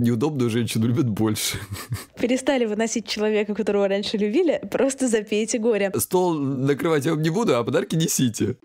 Неудобную женщину любят больше. Перестали выносить человека, которого раньше любили, просто запейте горе. Стол накрывать я вам не буду, а подарки несите.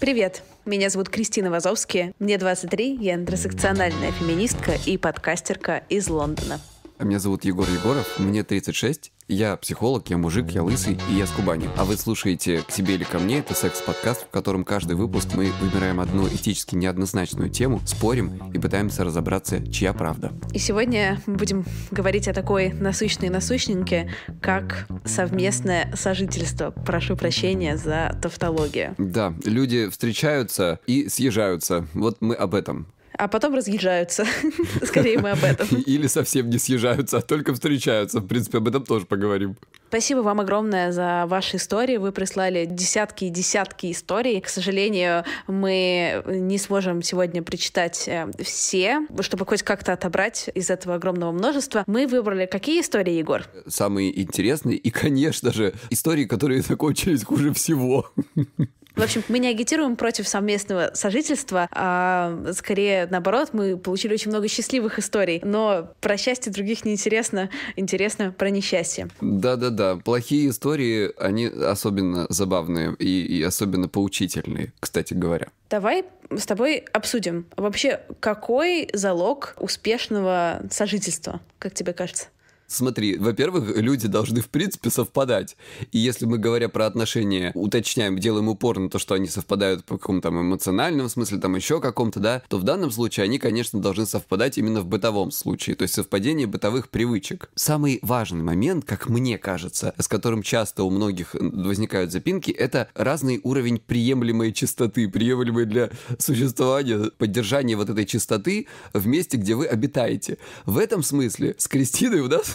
Привет, меня зовут Кристина Вазовски, мне 23, я интерсекциональная феминистка и подкастерка из Лондона. А меня зовут Егор Егоров, мне 36, я психолог, я мужик, я лысый и я с Кубани. А вы слушаете «К себе или ко мне» — это секс-подкаст, в котором каждый выпуск мы выбираем одну этически неоднозначную тему, спорим и пытаемся разобраться, чья правда. И сегодня мы будем говорить о такой насущной насущненьке, как совместное сожительство. Прошу прощения за тавтологию. Да, люди встречаются и съезжаются. Вот мы об этом а потом разъезжаются. Скорее мы об этом. Или совсем не съезжаются, а только встречаются. В принципе, об этом тоже поговорим. Спасибо вам огромное за ваши истории. Вы прислали десятки и десятки историй. К сожалению, мы не сможем сегодня прочитать э, все, чтобы хоть как-то отобрать из этого огромного множества. Мы выбрали какие истории, Егор? Самые интересные и, конечно же, истории, которые закончились хуже всего. В общем, мы не агитируем против совместного сожительства, а скорее наоборот, мы получили очень много счастливых историй. Но про счастье других не интересно, интересно про несчастье. Да-да-да, плохие истории, они особенно забавные и, и особенно поучительные, кстати говоря. Давай с тобой обсудим вообще, какой залог успешного сожительства, как тебе кажется? Смотри, во-первых, люди должны в принципе совпадать. И если мы, говоря про отношения, уточняем, делаем упор на то, что они совпадают по какому-то эмоциональному смысле, там еще каком-то, да, то в данном случае они, конечно, должны совпадать именно в бытовом случае, то есть совпадение бытовых привычек. Самый важный момент, как мне кажется, с которым часто у многих возникают запинки, это разный уровень приемлемой чистоты, приемлемой для существования, поддержания вот этой чистоты в месте, где вы обитаете. В этом смысле с Кристиной у нас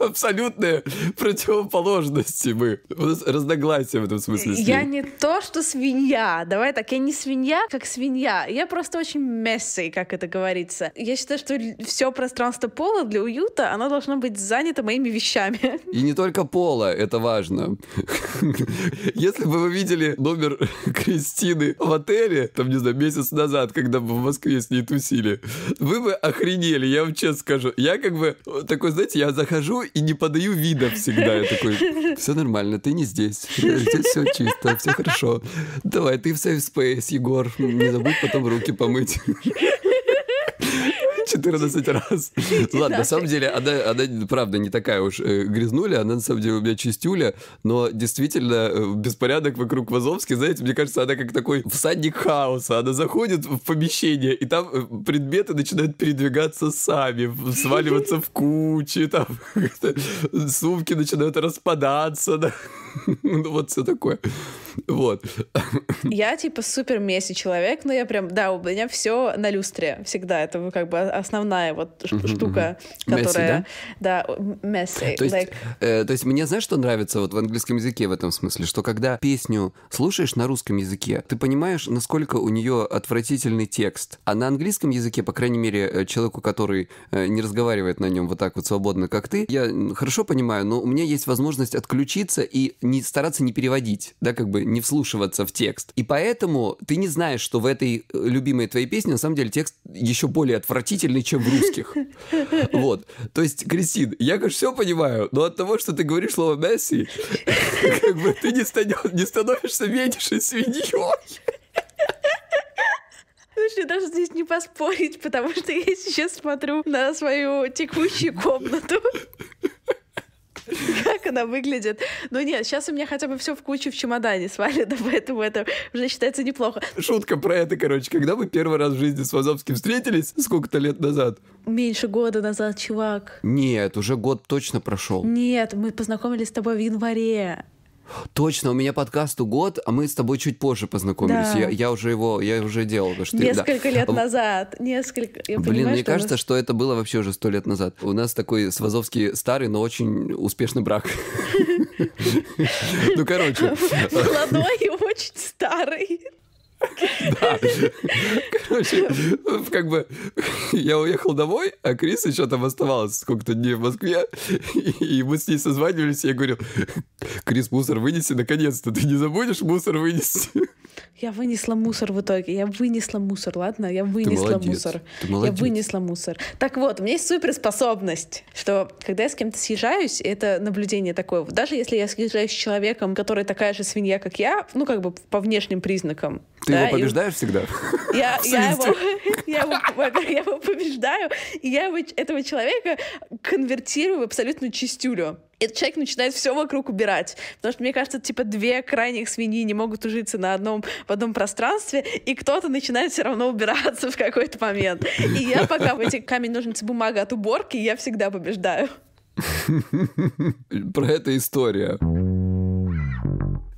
абсолютные противоположности мы. У нас разногласия в этом смысле. Я не то, что свинья. Давай так, я не свинья, как свинья. Я просто очень мессой, как это говорится. Я считаю, что все пространство пола для уюта, оно должно быть занято моими вещами. И не только пола, это важно. Если бы вы видели номер Кристины в отеле, там, не знаю, месяц назад, когда мы в Москве с ней тусили, вы бы охренели, я вам честно скажу. Я как бы э, такой, знаете, я захожу, и не подаю вида всегда. Я такой, все нормально, ты не здесь. Здесь все чисто, все хорошо. Давай, ты в safe space, Егор. Не забудь потом руки помыть. 14 раз. Ладно, на самом деле, она, правда, не такая уж э, грязнуля, она, на самом деле, у меня чистюля, но действительно, э, беспорядок вокруг Вазовски, знаете, мне кажется, она как такой всадник хаоса, она заходит в помещение, и там э, предметы начинают передвигаться сами, сваливаться в кучи, там сумки начинают распадаться, да ну вот все такое. Вот. Я типа супер месси человек, но я прям, да, у меня все на люстре всегда. Это как бы основная вот штука, которая... Да, месси. Э, то есть мне, знаешь, что нравится вот в английском языке в этом смысле? Что когда песню слушаешь на русском языке, ты понимаешь, насколько у нее отвратительный текст. А на английском языке, по крайней мере, э, человеку, который э, не разговаривает на нем вот так вот свободно, как ты, я хорошо понимаю, но у меня есть возможность отключиться и не стараться не переводить, да, как бы не вслушиваться в текст. И поэтому ты не знаешь, что в этой э, любимой твоей песне на самом деле текст еще более отвратительный, чем в русских. Вот. То есть, Кристин, я, конечно, все понимаю, но от того, что ты говоришь слово «месси», как бы ты не, становишься меньше свиньей. Слушай, даже здесь не поспорить, потому что я сейчас смотрю на свою текущую комнату. Как она выглядит? Ну нет, сейчас у меня хотя бы все в куче в чемодане свалено, поэтому это уже считается неплохо. Шутка про это, короче. Когда вы первый раз в жизни с Вазовским встретились, сколько-то лет назад? Меньше года назад, чувак. Нет, уже год точно прошел. Нет, мы познакомились с тобой в январе. Точно, у меня подкасту год, а мы с тобой чуть позже познакомились. Да. Я, я уже его, я уже делал. Что несколько ты, да. лет назад, несколько. Я Блин, понимаю, мне что кажется, нас... что это было вообще уже сто лет назад. У нас такой свазовский старый, но очень успешный брак. Ну, короче. Молодой и очень старый. Да. Короче, как бы я уехал домой, а Крис еще там оставалась сколько-то дней в Москве, и мы с ней созванивались, и я говорю, Крис, мусор вынеси, наконец-то, ты не забудешь мусор вынести? Я вынесла мусор в итоге. Я вынесла мусор, ладно? Я вынесла Ты мусор. Ты Я вынесла мусор. Так вот, у меня есть суперспособность, что когда я с кем-то съезжаюсь, это наблюдение такое. Даже если я съезжаюсь с человеком, который такая же свинья, как я, ну, как бы по внешним признакам. Ты да, его побеждаешь и... всегда? Я, я, его, я, его, я его побеждаю, и я его, этого человека конвертирую в абсолютную чистюлю этот человек начинает все вокруг убирать. Потому что, мне кажется, типа две крайних свиньи не могут ужиться на одном, в одном пространстве, и кто-то начинает все равно убираться в какой-то момент. И я пока в эти камень, ножницы, бумага от уборки, я всегда побеждаю. Про это история.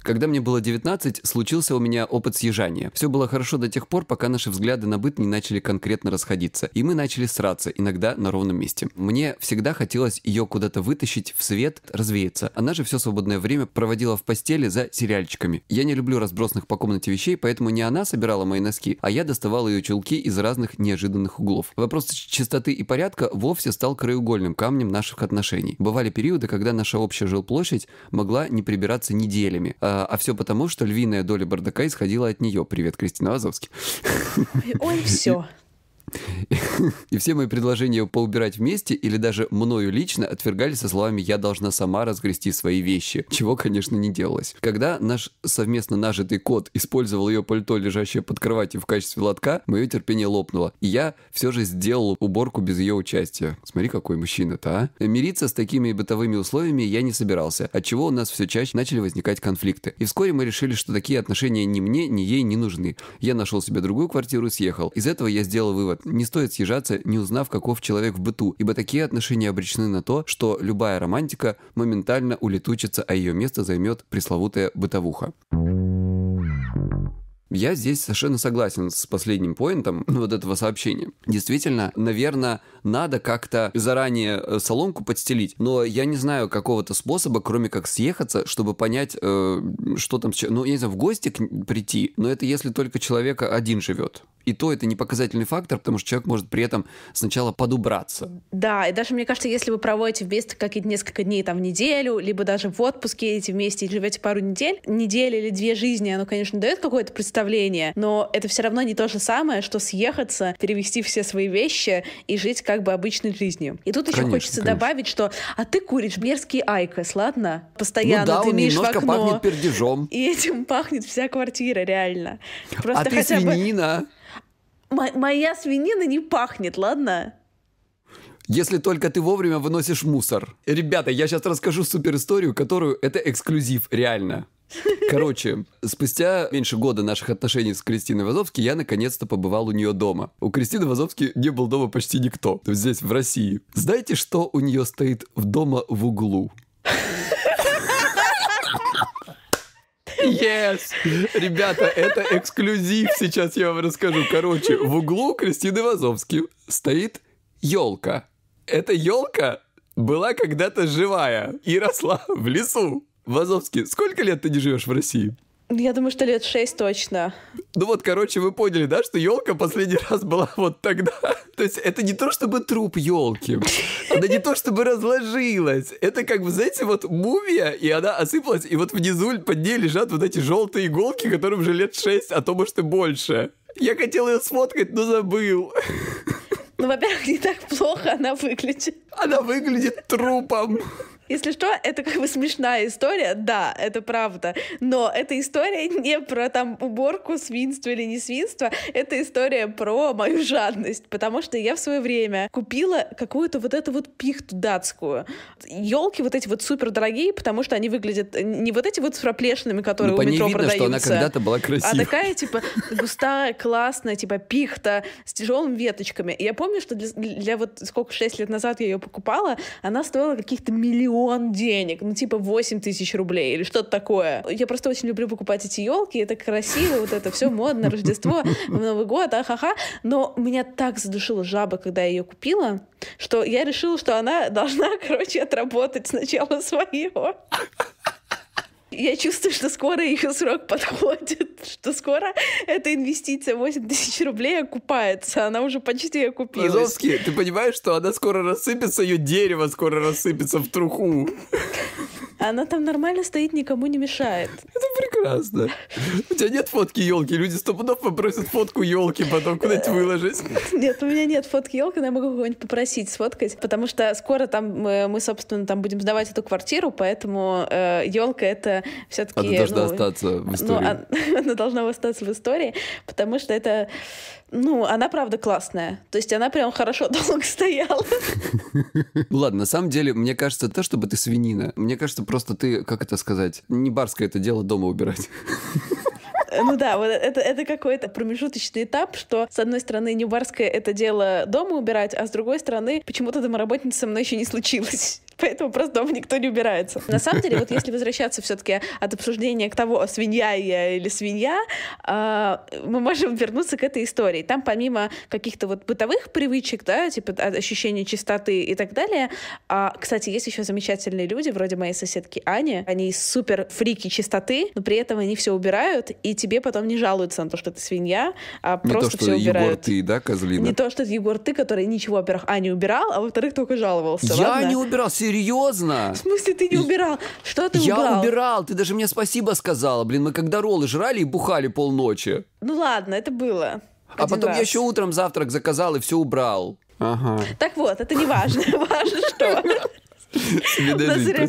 Когда мне было 19, случился у меня опыт съезжания. Все было хорошо до тех пор, пока наши взгляды на быт не начали конкретно расходиться. И мы начали сраться, иногда на ровном месте. Мне всегда хотелось ее куда-то вытащить, в свет, развеяться. Она же все свободное время проводила в постели за сериальчиками. Я не люблю разбросанных по комнате вещей, поэтому не она собирала мои носки, а я доставал ее чулки из разных неожиданных углов. Вопрос чистоты и порядка вовсе стал краеугольным камнем наших отношений. Бывали периоды, когда наша общая жилплощадь могла не прибираться неделями, а а, все потому, что львиная доля бардака исходила от нее. Привет, Кристина Азовский. Ой, все. И все мои предложения поубирать вместе или даже мною лично отвергали со словами «я должна сама разгрести свои вещи», чего, конечно, не делалось. Когда наш совместно нажитый кот использовал ее пальто, лежащее под кроватью в качестве лотка, мое терпение лопнуло, и я все же сделал уборку без ее участия. Смотри, какой мужчина-то, а. Мириться с такими бытовыми условиями я не собирался, отчего у нас все чаще начали возникать конфликты. И вскоре мы решили, что такие отношения ни мне, ни ей не нужны. Я нашел себе другую квартиру и съехал. Из этого я сделал вывод не стоит съезжаться, не узнав, каков человек в быту, ибо такие отношения обречены на то, что любая романтика моментально улетучится, а ее место займет пресловутая бытовуха. Thank you. Я здесь совершенно согласен с последним поинтом вот этого сообщения. Действительно, наверное, надо как-то заранее э, соломку подстелить, но я не знаю какого-то способа, кроме как съехаться, чтобы понять, э, что там... Ну, я не знаю, в гости к... прийти, но это если только человека один живет. И то это не показательный фактор, потому что человек может при этом сначала подубраться. Да, и даже, мне кажется, если вы проводите вместе какие-то несколько дней там в неделю, либо даже в отпуск едете вместе и живете пару недель, неделя или две жизни, оно, конечно, дает какое-то представление представление, но это все равно не то же самое, что съехаться, перевести все свои вещи и жить как бы обычной жизнью. И тут еще конечно, хочется конечно. добавить, что а ты куришь мерзкий айкос, ладно? Постоянно ну да, ты он в окно. пахнет пердежом. И этим пахнет вся квартира, реально. А Просто а ты хотя свинина. Бы... М- моя свинина не пахнет, ладно? Если только ты вовремя выносишь мусор. Ребята, я сейчас расскажу супер историю, которую это эксклюзив, реально. Короче, спустя меньше года наших отношений с Кристиной Вазовски я наконец-то побывал у нее дома. У Кристины Вазовски не был дома почти никто. Здесь, в России. Знаете, что у нее стоит в дома в углу? Yes! Ребята, это эксклюзив. Сейчас я вам расскажу. Короче, в углу Кристины Вазовски стоит елка. Эта елка была когда-то живая и росла в лесу. Вазовский, сколько лет ты не живешь в России? Я думаю, что лет шесть точно. Ну вот, короче, вы поняли, да, что елка последний раз была вот тогда. То есть это не то, чтобы труп елки, она не то, чтобы разложилась. Это как бы, знаете, вот мумия, и она осыпалась, и вот внизу под ней лежат вот эти желтые иголки, которым уже лет шесть, а то, может, и больше. Я хотел ее сфоткать, но забыл. Ну, во-первых, не так плохо она выглядит. Она выглядит трупом. Если что, это как бы смешная история, да, это правда, но эта история не про там уборку, свинство или не свинство, это история про мою жадность, потому что я в свое время купила какую-то вот эту вот пихту датскую. Елки вот эти вот супер дорогие, потому что они выглядят э, не вот эти вот с проплешинами, которые ну, у метро видно, продаются. что она когда-то была красивая. А такая, типа, густая, классная, типа, пихта с тяжелыми веточками. И я помню, что для, для вот сколько, 6 лет назад я ее покупала, она стоила каких-то миллионов миллион денег, ну типа 8 тысяч рублей или что-то такое. Я просто очень люблю покупать эти елки, это красиво, вот это все модно, Рождество, Новый год, ахаха. Но меня так задушила жаба, когда я ее купила, что я решила, что она должна, короче, отработать сначала свое. Я чувствую, что скоро ее срок подходит, что скоро эта инвестиция 8 тысяч рублей окупается, она уже почти окупилась. Лазовский, ты понимаешь, что она скоро рассыпется, ее дерево скоро рассыпется в труху. Она там нормально стоит, никому не мешает. Это прекрасно. У тебя нет фотки елки. Люди сто пудов попросят фотку елки потом куда-нибудь э, выложить. Нет, у меня нет фотки елки, но я могу кого-нибудь попросить сфоткать, потому что скоро там мы, э, мы собственно, там будем сдавать эту квартиру, поэтому елка э, это все-таки. Она должна ну, остаться в ну, истории. Ну, она, она должна остаться в истории, потому что это ну, она правда классная. То есть она прям хорошо долго стояла. Ладно, на самом деле, мне кажется, то, чтобы ты свинина. Мне кажется, просто ты, как это сказать, не барское это дело дома убирать. Ну да, вот это, это какой-то промежуточный этап, что с одной стороны не барское это дело дома убирать, а с другой стороны почему-то домоработница со мной еще не случилась поэтому просто дома никто не убирается. На самом деле, вот если возвращаться все-таки от обсуждения к того, свинья я или свинья, а, мы можем вернуться к этой истории. Там помимо каких-то вот бытовых привычек, да, типа ощущения чистоты и так далее, а, кстати, есть еще замечательные люди, вроде моей соседки Ани, они супер фрики чистоты, но при этом они все убирают, и тебе потом не жалуются на то, что ты свинья, а не просто то, что все убирают. Егор, ты, да, козлина? Не то, что Егор, ты, который ничего, во-первых, а, убирал, а во-вторых, только жаловался. Я ладно? не убирал, серьезно? В смысле ты не убирал? Что ты я убрал? Я убирал, ты даже мне спасибо сказала. Блин, мы когда роллы жрали и бухали полночи. Ну ладно, это было. А потом раз. я еще утром завтрак заказал и все убрал. Ага. Так вот, это не важно. Важно, что... У нас, ре...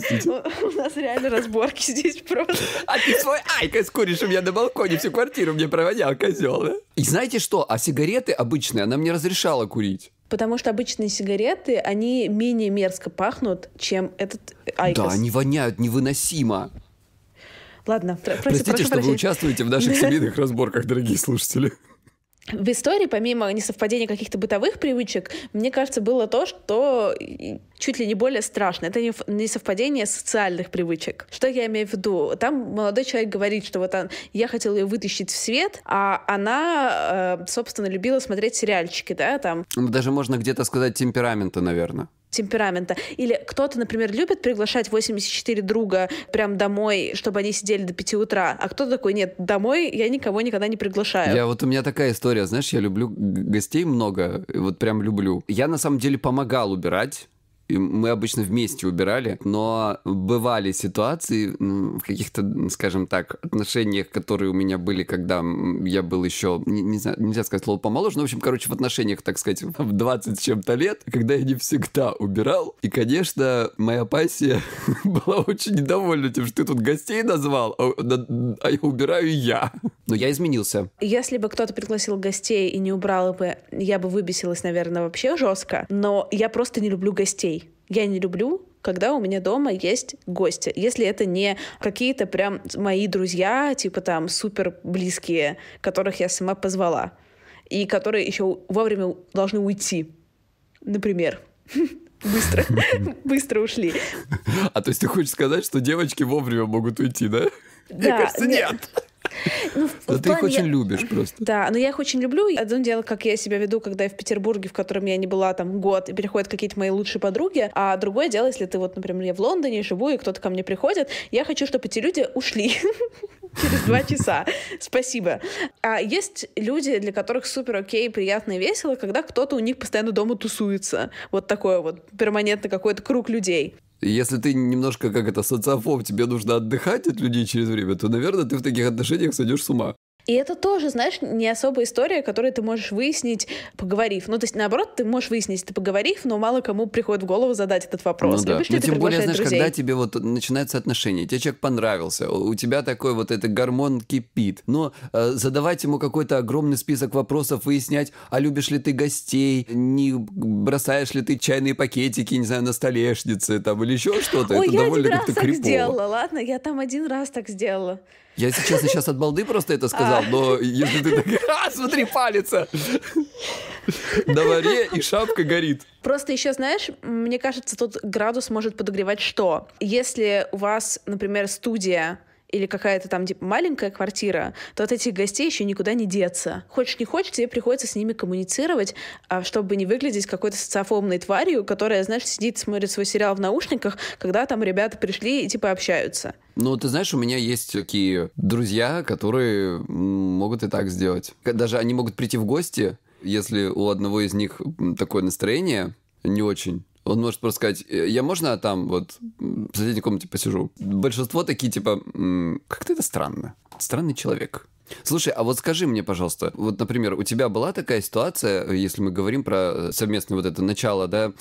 у нас реально разборки здесь просто. А ты свой айка куришь у меня на балконе, всю квартиру мне проводил, козел. Да? И знаете что? А сигареты обычные она мне разрешала курить. Потому что обычные сигареты, они менее мерзко пахнут, чем этот э, айкос. Да, они воняют невыносимо. Ладно, про- прости, Простите, прошу, что прощения. вы участвуете в наших семейных разборках, дорогие слушатели в истории, помимо несовпадения каких-то бытовых привычек, мне кажется, было то, что чуть ли не более страшно. Это несовпадение социальных привычек. Что я имею в виду? Там молодой человек говорит, что вот он, я хотел ее вытащить в свет, а она, э, собственно, любила смотреть сериальчики, да, там. Ну, даже можно где-то сказать темпераменты, наверное темперамента. Или кто-то, например, любит приглашать 84 друга прям домой, чтобы они сидели до 5 утра, а кто то такой, нет, домой я никого никогда не приглашаю. Я вот у меня такая история, знаешь, я люблю гостей много, вот прям люблю. Я на самом деле помогал убирать мы обычно вместе убирали, но бывали ситуации в каких-то, скажем так, отношениях, которые у меня были, когда я был еще, не, не знаю, нельзя сказать слово помоложе, но, в общем, короче, в отношениях, так сказать, в 20 с чем-то лет, когда я не всегда убирал. И, конечно, моя пассия была очень недовольна тем, что ты тут гостей назвал, а, а я убираю я. Но я изменился. Если бы кто-то пригласил гостей и не убрал бы, я бы выбесилась, наверное, вообще жестко, но я просто не люблю гостей. Я не люблю когда у меня дома есть гости. Если это не какие-то прям мои друзья, типа там супер близкие, которых я сама позвала, и которые еще вовремя должны уйти, например. Быстро, быстро ушли. А то есть ты хочешь сказать, что девочки вовремя могут уйти, да? Мне кажется, нет. Ну, в, но в ты их очень я... любишь просто. Да, но я их очень люблю. Одно дело, как я себя веду, когда я в Петербурге, в котором я не была там год, и переходят какие-то мои лучшие подруги. А другое дело, если ты вот, например, я в Лондоне живу, и кто-то ко мне приходит, я хочу, чтобы эти люди ушли через два часа. Спасибо. А есть люди, для которых супер окей, приятно и весело, когда кто-то у них постоянно дома тусуется. Вот такой вот перманентно какой-то круг людей если ты немножко, как это, социофоб, тебе нужно отдыхать от людей через время, то, наверное, ты в таких отношениях сойдешь с ума. И это тоже, знаешь, не особая история, которую ты можешь выяснить, поговорив. Ну, то есть, наоборот, ты можешь выяснить ты поговорив, но мало кому приходит в голову задать этот вопрос. Ну, да. Любишь но ли ну, тем более, знаешь, друзей? когда тебе вот начинаются отношения, тебе человек понравился, у тебя такой вот этот гормон кипит, но э, задавать ему какой-то огромный список вопросов, выяснять, а любишь ли ты гостей, не бросаешь ли ты чайные пакетики, не знаю, на столешнице там или еще что-то, Ой, это я один раз так сделала, ладно, я там один раз так сделала. Я, сейчас сейчас от балды просто это сказал, но а. если ты так, а, смотри, палится. На варе и шапка горит. Просто еще, знаешь, мне кажется, тут градус может подогревать что? Если у вас, например, студия, или какая-то там типа маленькая квартира, то от этих гостей еще никуда не деться. Хочешь не хочешь, тебе приходится с ними коммуницировать, а, чтобы не выглядеть какой-то социофобной тварью, которая, знаешь, сидит, смотрит свой сериал в наушниках, когда там ребята пришли и типа общаются. Ну, ты знаешь, у меня есть такие друзья, которые могут и так сделать. Даже они могут прийти в гости, если у одного из них такое настроение не очень. Он может просто сказать, «Э, я можно там вот в соседней комнате посижу? Большинство такие, типа, как-то это странно. Странный человек. Слушай, а вот скажи мне, пожалуйста, вот, например, у тебя была такая ситуация, если мы говорим про совместное вот это начало, да,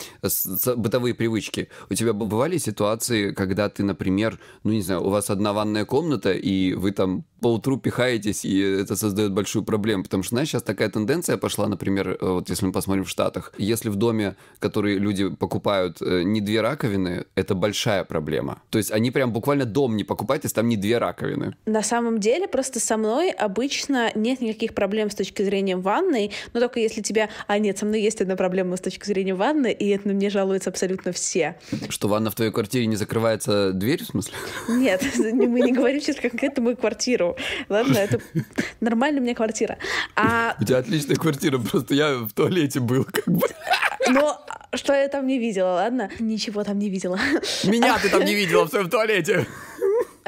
бытовые привычки, у тебя бывали ситуации, когда ты, например, ну, не знаю, у вас одна ванная комната, и вы там по утру пихаетесь, и это создает большую проблему, потому что, знаешь, сейчас такая тенденция пошла, например, э, вот если мы посмотрим в Штатах, если в доме, который люди покупают, э, не две раковины, это большая проблема. То есть они прям буквально дом не покупают, если там не две раковины. На самом деле, просто со мной обычно нет никаких проблем с точки зрения ванной, но только если тебя... А нет, со мной есть одна проблема с точки зрения ванны, и это на мне жалуются абсолютно все. Что ванна в твоей квартире не закрывается дверь, в смысле? Нет, мы не говорим сейчас конкретно мою квартиру. Ладно, это нормальная у меня квартира. А... У тебя отличная квартира, просто я в туалете был как бы. Но что я там не видела, ладно? Ничего там не видела. Меня ты там не видела в своем туалете.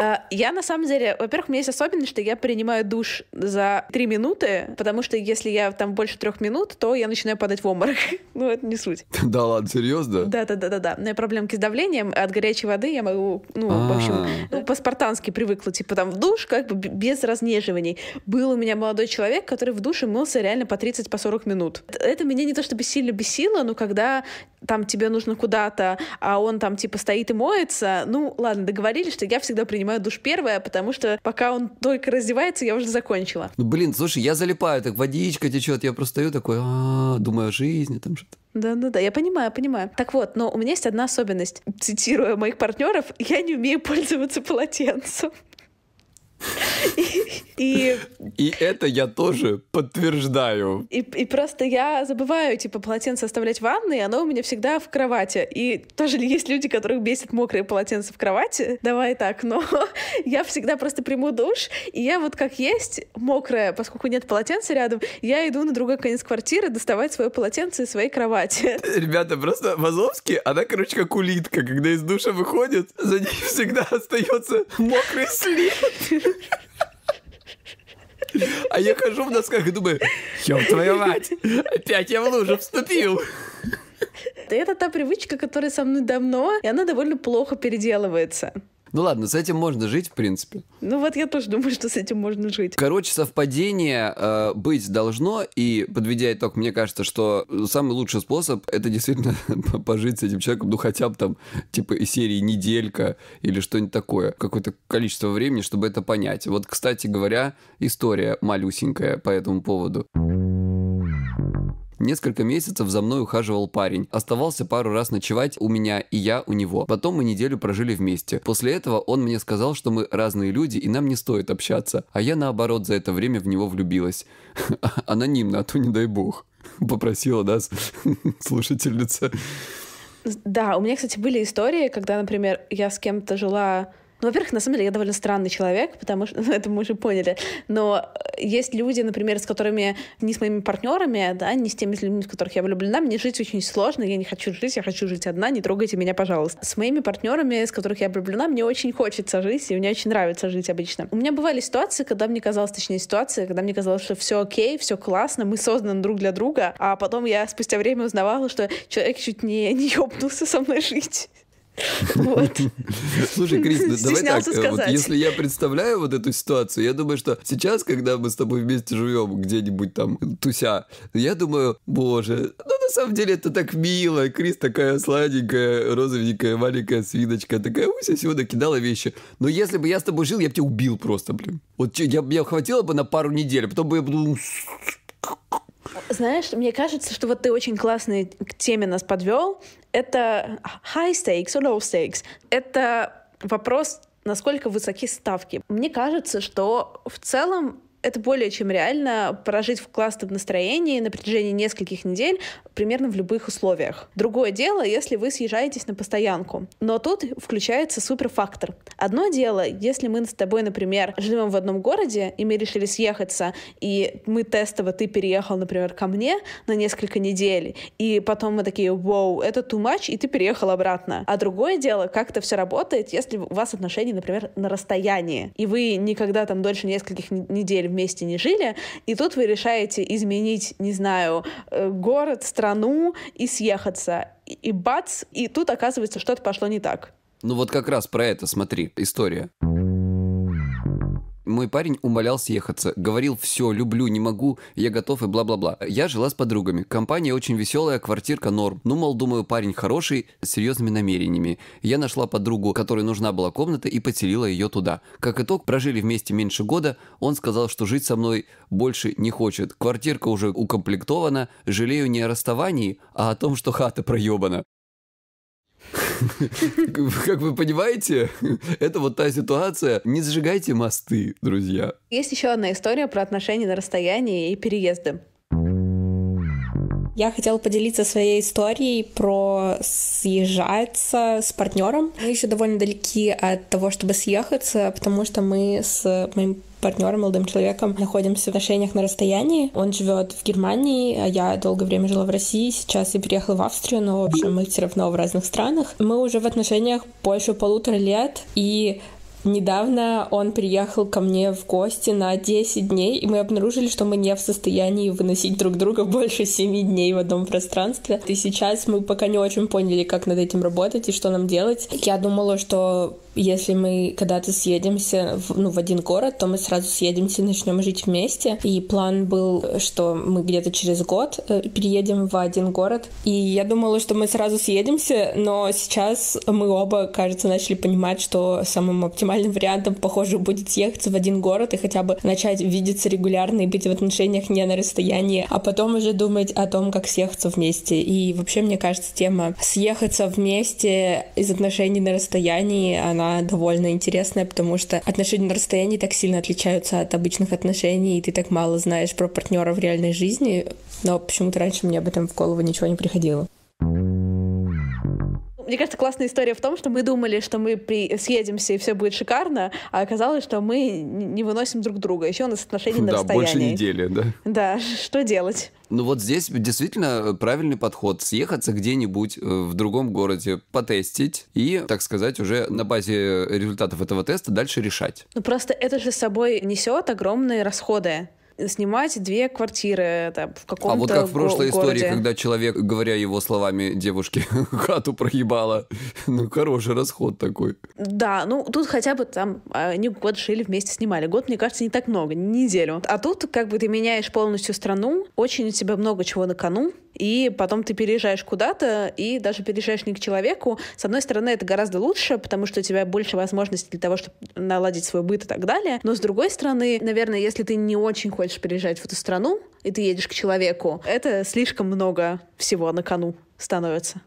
А, я на самом деле, во-первых, у меня есть особенность, что я принимаю душ за три минуты, потому что если я там больше трех минут, то я начинаю падать в обморок. Ну, это не суть. Да ладно, серьезно? Да, да, да, да, да. Но меня проблемки с давлением, от горячей воды я могу, ну, в общем, а. ну, по-спартански привыкла, типа там в душ, как бы без разнеживаний. Был у меня молодой человек, который в душе мылся реально по 30-40 по 40 минут. Это меня не то чтобы сильно бесило, но когда там тебе нужно куда-то, а он там типа стоит и моется, ну, ладно, договорились, что я всегда принимаю принимаю душ первая, потому что пока он только раздевается, я уже закончила. Ну, блин, слушай, я залипаю, так водичка течет, я просто стою такой, а, думаю о жизни, там что-то. Да-да-да, я понимаю, понимаю. Так вот, но у меня есть одна особенность. Цитируя моих партнеров, я не умею пользоваться полотенцем. И... и это я тоже подтверждаю. И, и просто я забываю, типа, полотенце оставлять в ванной, и оно у меня всегда в кровати. И тоже есть люди, которых бесит мокрые полотенца в кровати. Давай так, но я всегда просто приму душ, и я вот как есть, мокрая, поскольку нет полотенца рядом, я иду на другой конец квартиры доставать свое полотенце из своей кровати. Ребята, просто Вазовский, она, короче, как улитка, когда из душа выходит, за ней всегда остается мокрый след. А я хожу в носках и думаю, ёб твою мать, опять я в лужу вступил. Это та привычка, которая со мной давно, и она довольно плохо переделывается. Ну ладно, с этим можно жить, в принципе. Ну вот я тоже думаю, что с этим можно жить. Короче, совпадение э, быть должно, и подведя итог, мне кажется, что самый лучший способ это действительно пожить с этим человеком, ну хотя бы там, типа, из серии неделька или что-нибудь такое, какое-то количество времени, чтобы это понять. Вот, кстати говоря, история малюсенькая по этому поводу. Несколько месяцев за мной ухаживал парень. Оставался пару раз ночевать у меня и я у него. Потом мы неделю прожили вместе. После этого он мне сказал, что мы разные люди и нам не стоит общаться. А я наоборот за это время в него влюбилась. Анонимно, а то не дай бог. Попросила нас слушательница. Да, у меня, кстати, были истории, когда, например, я с кем-то жила ну, во-первых, на самом деле я довольно странный человек, потому что ну, это мы уже поняли. Но э, есть люди, например, с которыми не с моими партнерами, да, не с теми людьми, с которых я влюблена, мне жить очень сложно, я не хочу жить, я хочу жить одна, не трогайте меня, пожалуйста. С моими партнерами, с которых я влюблена, мне очень хочется жить, и мне очень нравится жить обычно. У меня бывали ситуации, когда мне казалось, точнее, ситуации, когда мне казалось, что все окей, все классно, мы созданы друг для друга, а потом я спустя время узнавала, что человек чуть не, не ёбнулся со мной жить. Вот. Слушай, Крис, ну, давай так, э, вот, если я представляю вот эту ситуацию, я думаю, что сейчас, когда мы с тобой вместе живем где-нибудь там, туся, я думаю, боже, ну на самом деле это так мило, Крис такая сладенькая, розовенькая, маленькая свиночка, такая уся всего накидала вещи. Но если бы я с тобой жил, я бы тебя убил просто, блин. Вот я, я хватило бы на пару недель, а потом бы я буду. знаешь, мне кажется, что вот ты очень классной к теме нас подвел, это high stakes or low stakes. Это вопрос, насколько высоки ставки. Мне кажется, что в целом это более чем реально прожить в классном настроении на протяжении нескольких недель примерно в любых условиях. Другое дело, если вы съезжаетесь на постоянку. Но тут включается суперфактор. Одно дело, если мы с тобой, например, живем в одном городе, и мы решили съехаться, и мы тестово, ты переехал, например, ко мне на несколько недель, и потом мы такие, вау, это too much, и ты переехал обратно. А другое дело, как это все работает, если у вас отношения, например, на расстоянии, и вы никогда там дольше нескольких недель вместе не жили, и тут вы решаете изменить, не знаю, э, город, страну и съехаться. И, бац, и тут оказывается, что-то пошло не так. Ну вот как раз про это, смотри, История. Мой парень умолял съехаться. Говорил, все, люблю, не могу, я готов и бла-бла-бла. Я жила с подругами. Компания очень веселая, квартирка норм. Ну, мол, думаю, парень хороший, с серьезными намерениями. Я нашла подругу, которой нужна была комната, и поселила ее туда. Как итог, прожили вместе меньше года. Он сказал, что жить со мной больше не хочет. Квартирка уже укомплектована. Жалею не о расставании, а о том, что хата проебана. Как вы понимаете, это вот та ситуация. Не зажигайте мосты, друзья. Есть еще одна история про отношения на расстоянии и переезды. Я хотела поделиться своей историей про съезжаться с партнером. Мы еще довольно далеки от того, чтобы съехаться, потому что мы с моим партнером, молодым человеком, находимся в отношениях на расстоянии. Он живет в Германии, а я долгое время жила в России, сейчас я переехала в Австрию, но, в общем, мы все равно в разных странах. Мы уже в отношениях больше полутора лет, и Недавно он приехал ко мне в гости на 10 дней, и мы обнаружили, что мы не в состоянии выносить друг друга больше 7 дней в одном пространстве. И сейчас мы пока не очень поняли, как над этим работать и что нам делать. Я думала, что если мы когда-то съедемся в, ну, в один город, то мы сразу съедемся и начнем жить вместе. И план был, что мы где-то через год э, переедем в один город. И я думала, что мы сразу съедемся, но сейчас мы оба, кажется, начали понимать, что самым оптимальным вариантом, похоже, будет съехаться в один город и хотя бы начать видеться регулярно и быть в отношениях не на расстоянии, а потом уже думать о том, как съехаться вместе. И вообще, мне кажется, тема съехаться вместе из отношений на расстоянии, она она довольно интересная, потому что отношения на расстоянии так сильно отличаются от обычных отношений, и ты так мало знаешь про партнера в реальной жизни, но почему-то раньше мне об этом в голову ничего не приходило. Мне кажется, классная история в том, что мы думали, что мы при... съедемся и все будет шикарно, а оказалось, что мы не выносим друг друга. Еще у нас отношения на да, расстоянии. Да, больше недели, да. Да, что делать? Ну вот здесь действительно э, правильный подход. Съехаться где-нибудь э, в другом городе, потестить и, так сказать, уже на базе результатов этого теста дальше решать. Ну просто это же с собой несет огромные расходы снимать две квартиры там, в каком-то А вот как в прошлой городе. истории, когда человек, говоря его словами девушке, хату проебала. Ну, хороший расход такой. Да, ну тут хотя бы там а, они год жили вместе, снимали. Год, мне кажется, не так много, неделю. А тут как бы ты меняешь полностью страну, очень у тебя много чего на кону, и потом ты переезжаешь куда-то, и даже переезжаешь не к человеку. С одной стороны, это гораздо лучше, потому что у тебя больше возможностей для того, чтобы наладить свой быт и так далее. Но с другой стороны, наверное, если ты не очень хочешь хочешь переезжать в эту страну, и ты едешь к человеку, это слишком много всего на кону становится.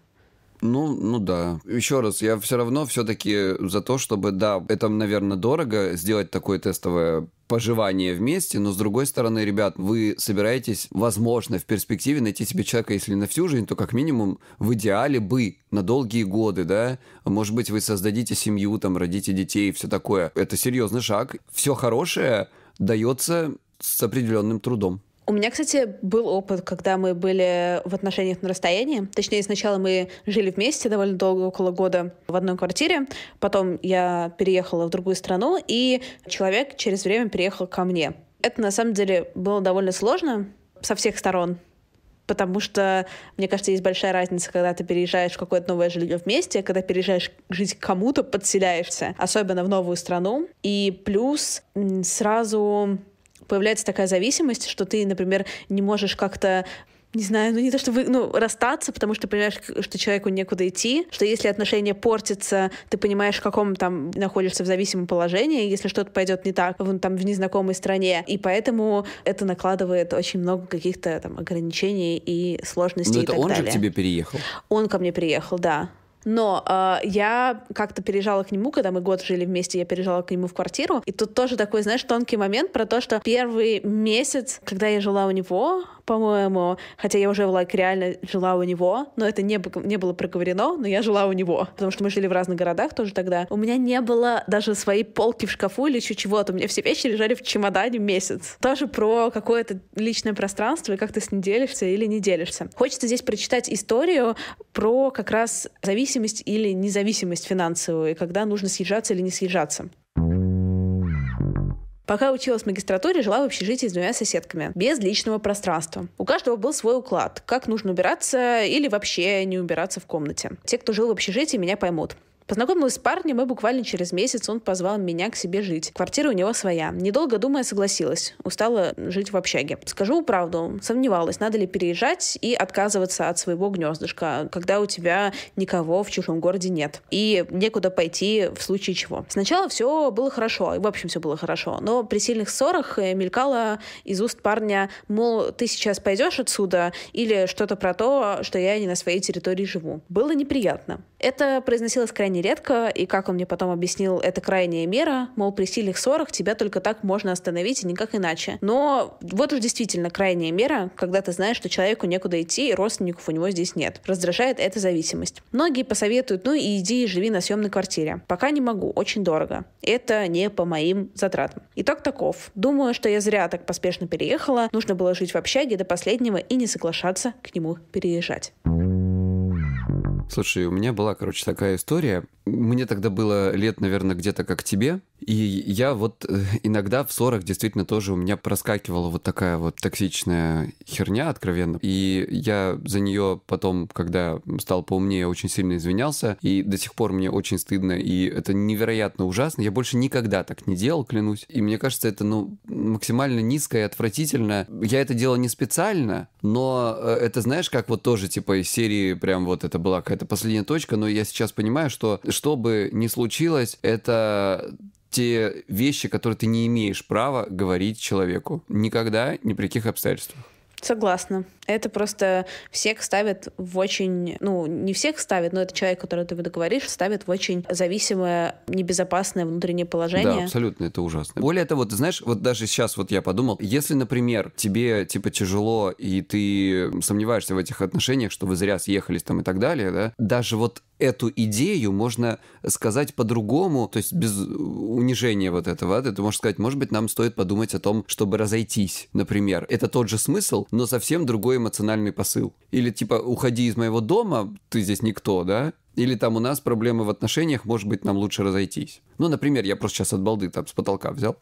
Ну, ну да. Еще раз, я все равно все-таки за то, чтобы, да, это, наверное, дорого сделать такое тестовое поживание вместе, но с другой стороны, ребят, вы собираетесь, возможно, в перспективе найти себе человека, если на всю жизнь, то как минимум в идеале бы на долгие годы, да, может быть, вы создадите семью, там, родите детей, все такое. Это серьезный шаг. Все хорошее дается с определенным трудом. У меня, кстати, был опыт, когда мы были в отношениях на расстоянии. Точнее, сначала мы жили вместе довольно долго, около года, в одной квартире. Потом я переехала в другую страну, и человек через время переехал ко мне. Это, на самом деле, было довольно сложно со всех сторон, потому что, мне кажется, есть большая разница, когда ты переезжаешь в какое-то новое жилье вместе, когда переезжаешь жить к кому-то, подселяешься, особенно в новую страну. И плюс сразу появляется такая зависимость, что ты, например, не можешь как-то не знаю, ну не то, что вы, ну, расстаться, потому что понимаешь, что человеку некуда идти, что если отношения портятся, ты понимаешь, в каком там находишься в зависимом положении, если что-то пойдет не так, вон там в незнакомой стране, и поэтому это накладывает очень много каких-то там ограничений и сложностей Но и это так он далее. же к тебе переехал? Он ко мне приехал, да. Но э, я как-то переезжала к нему, когда мы год жили вместе, я переезжала к нему в квартиру. И тут тоже такой, знаешь, тонкий момент про то, что первый месяц, когда я жила у него, по-моему, хотя я уже like, реально жила у него, но это не, не было проговорено, но я жила у него, потому что мы жили в разных городах тоже тогда. У меня не было даже своей полки в шкафу или еще чего-то. У меня все вещи лежали в чемодане месяц. Тоже про какое-то личное пространство и как ты с ним делишься или не делишься. Хочется здесь прочитать историю про как раз зависимость зависимость или независимость финансовую, и когда нужно съезжаться или не съезжаться. Пока училась в магистратуре, жила в общежитии с двумя соседками, без личного пространства. У каждого был свой уклад, как нужно убираться или вообще не убираться в комнате. Те, кто жил в общежитии, меня поймут. Познакомилась с парнем, и буквально через месяц он позвал меня к себе жить. Квартира у него своя. Недолго думая, согласилась. Устала жить в общаге. Скажу правду, сомневалась, надо ли переезжать и отказываться от своего гнездышка, когда у тебя никого в чужом городе нет. И некуда пойти в случае чего. Сначала все было хорошо, и в общем все было хорошо, но при сильных ссорах э, мелькала из уст парня, мол, ты сейчас пойдешь отсюда, или что-то про то, что я не на своей территории живу. Было неприятно. Это произносилось крайне редко, и, как он мне потом объяснил, это крайняя мера, мол, при сильных ссорах тебя только так можно остановить, и никак иначе. Но вот уж действительно крайняя мера, когда ты знаешь, что человеку некуда идти, и родственников у него здесь нет. Раздражает эта зависимость. Многие посоветуют, ну и иди и живи на съемной квартире. Пока не могу, очень дорого. Это не по моим затратам. Итог таков. Думаю, что я зря так поспешно переехала. Нужно было жить в общаге до последнего и не соглашаться к нему переезжать. Слушай, у меня была, короче, такая история. Мне тогда было лет, наверное, где-то как тебе. И я вот э, иногда в ссорах действительно тоже у меня проскакивала вот такая вот токсичная херня откровенно. И я за нее потом, когда стал поумнее, очень сильно извинялся. И до сих пор мне очень стыдно. И это невероятно ужасно. Я больше никогда так не делал, клянусь. И мне кажется, это ну максимально низко и отвратительно. Я это делал не специально, но э, это знаешь, как вот тоже типа из серии прям вот это была какая-то последняя точка, но я сейчас понимаю, что что бы ни случилось, это те вещи, которые ты не имеешь права говорить человеку. Никогда, ни при каких обстоятельствах. Согласна. Это просто всех ставит в очень... Ну, не всех ставит, но это человек, который ты договоришь, ставит в очень зависимое, небезопасное внутреннее положение. Да, абсолютно, это ужасно. Более того, ты знаешь, вот даже сейчас вот я подумал, если, например, тебе, типа, тяжело, и ты сомневаешься в этих отношениях, что вы зря съехались там и так далее, да, даже вот эту идею можно сказать по-другому, то есть без унижения вот этого. Ты можешь сказать, может быть, нам стоит подумать о том, чтобы разойтись, например. Это тот же смысл, но совсем другой эмоциональный посыл. Или типа, уходи из моего дома, ты здесь никто, да? Или там у нас проблемы в отношениях, может быть, нам лучше разойтись. Ну, например, я просто сейчас от балды там с потолка взял.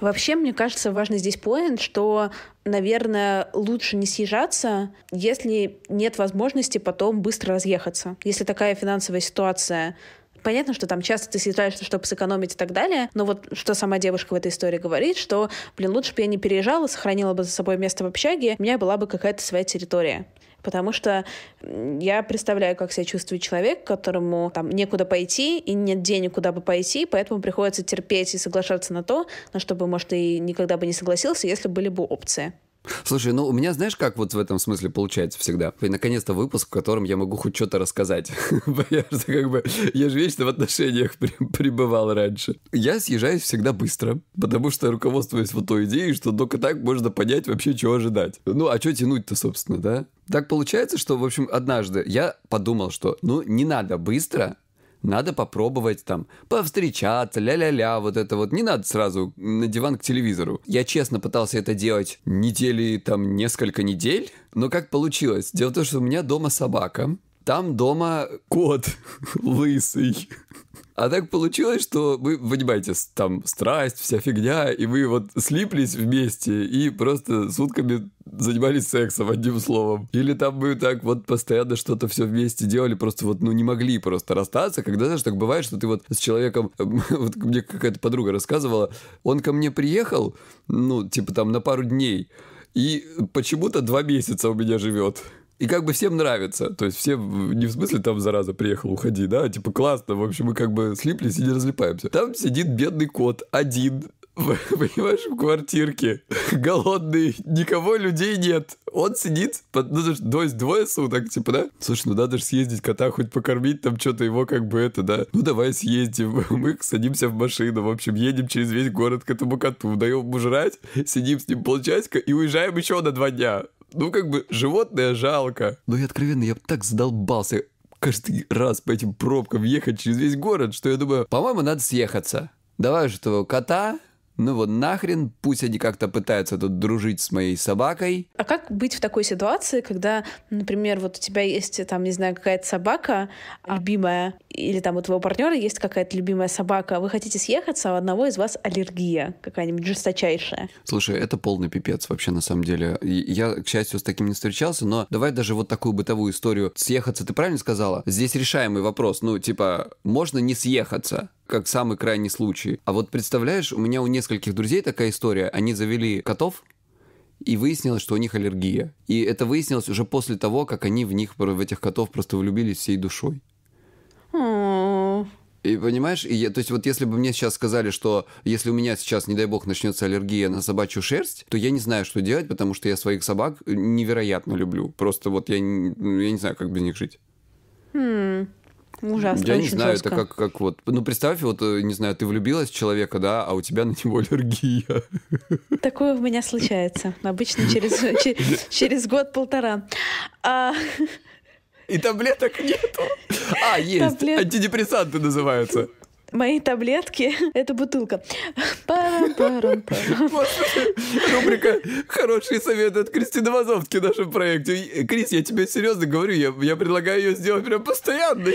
Вообще, мне кажется, важный здесь поинт, что наверное, лучше не съезжаться, если нет возможности потом быстро разъехаться. Если такая финансовая ситуация Понятно, что там часто ты стараешься, чтобы сэкономить и так далее, но вот что сама девушка в этой истории говорит, что, блин, лучше бы я не переезжала, сохранила бы за собой место в общаге, у меня была бы какая-то своя территория. Потому что я представляю, как себя чувствует человек, которому там некуда пойти и нет денег, куда бы пойти, поэтому приходится терпеть и соглашаться на то, на что бы, может, и никогда бы не согласился, если были бы опции. Слушай, ну у меня, знаешь, как вот в этом смысле получается всегда? И наконец-то выпуск, в котором я могу хоть что-то рассказать. я как бы, я же вечно в отношениях пребывал раньше. Я съезжаюсь всегда быстро, потому что руководствуюсь вот той идеей, что только так можно понять вообще, чего ожидать. Ну, а что тянуть-то, собственно, да? Так получается, что, в общем, однажды я подумал, что, ну, не надо быстро, надо попробовать там повстречаться, ля-ля-ля, вот это вот. Не надо сразу на диван к телевизору. Я честно пытался это делать недели, там, несколько недель, но как получилось? Дело в том, что у меня дома собака, там дома кот лысый. А так получилось, что вы, понимаете, там страсть, вся фигня, и вы вот слиплись вместе и просто сутками занимались сексом, одним словом. Или там мы так вот постоянно что-то все вместе делали, просто вот, ну, не могли просто расстаться. Когда, знаешь, так бывает, что ты вот с человеком, вот мне какая-то подруга рассказывала, он ко мне приехал, ну, типа там на пару дней, и почему-то два месяца у меня живет. И как бы всем нравится. То есть все не в смысле там, зараза, приехал, уходи, да, типа классно, в общем, мы как бы слиплись и не разлипаемся. Там сидит бедный кот один, понимаешь, в квартирке, голодный, никого людей нет. Он сидит, под, ну, то есть двое суток, типа, да? Слушай, ну надо же съездить кота, хоть покормить там что-то его, как бы это, да? Ну давай съездим, мы садимся в машину, в общем, едем через весь город к этому коту, даем ему жрать, сидим с ним полчасика и уезжаем еще на два дня. Ну, как бы, животное жалко. Но ну, я откровенно, я бы так задолбался каждый раз по этим пробкам ехать через весь город, что я думаю, по-моему, надо съехаться. Давай же этого кота, ну вот нахрен, пусть они как-то пытаются тут дружить с моей собакой. А как быть в такой ситуации, когда, например, вот у тебя есть там, не знаю, какая-то собака любимая, или там у твоего партнера есть какая-то любимая собака, вы хотите съехаться, а у одного из вас аллергия какая-нибудь жесточайшая. Слушай, это полный пипец вообще на самом деле. Я, к счастью, с таким не встречался, но давай даже вот такую бытовую историю. Съехаться, ты правильно сказала? Здесь решаемый вопрос. Ну, типа, можно не съехаться? как самый крайний случай. А вот представляешь, у меня у нескольких друзей такая история. Они завели котов, и выяснилось, что у них аллергия. И это выяснилось уже после того, как они в них, в этих котов просто влюбились всей душой. Хм. И понимаешь, и я, то есть вот если бы мне сейчас сказали, что если у меня сейчас, не дай бог, начнется аллергия на собачью шерсть, то я не знаю, что делать, потому что я своих собак э, невероятно люблю. Просто вот я, я не знаю, как без них жить. Хм. Ужасно. Я не знаю, жестко. это как, как вот. Ну, представь, вот, э, не знаю, ты влюбилась в человека, да, а у тебя на него аллергия. Такое у меня случается. Обычно через, через год-полтора. А... И таблеток нету. А, есть. Таблет... Антидепрессанты называются. Мои таблетки — это бутылка. Рубрика «Хорошие советы от Кристины Вазовки» в нашем проекте. Крис, я тебе серьезно говорю, я, я предлагаю ее сделать прям постоянной.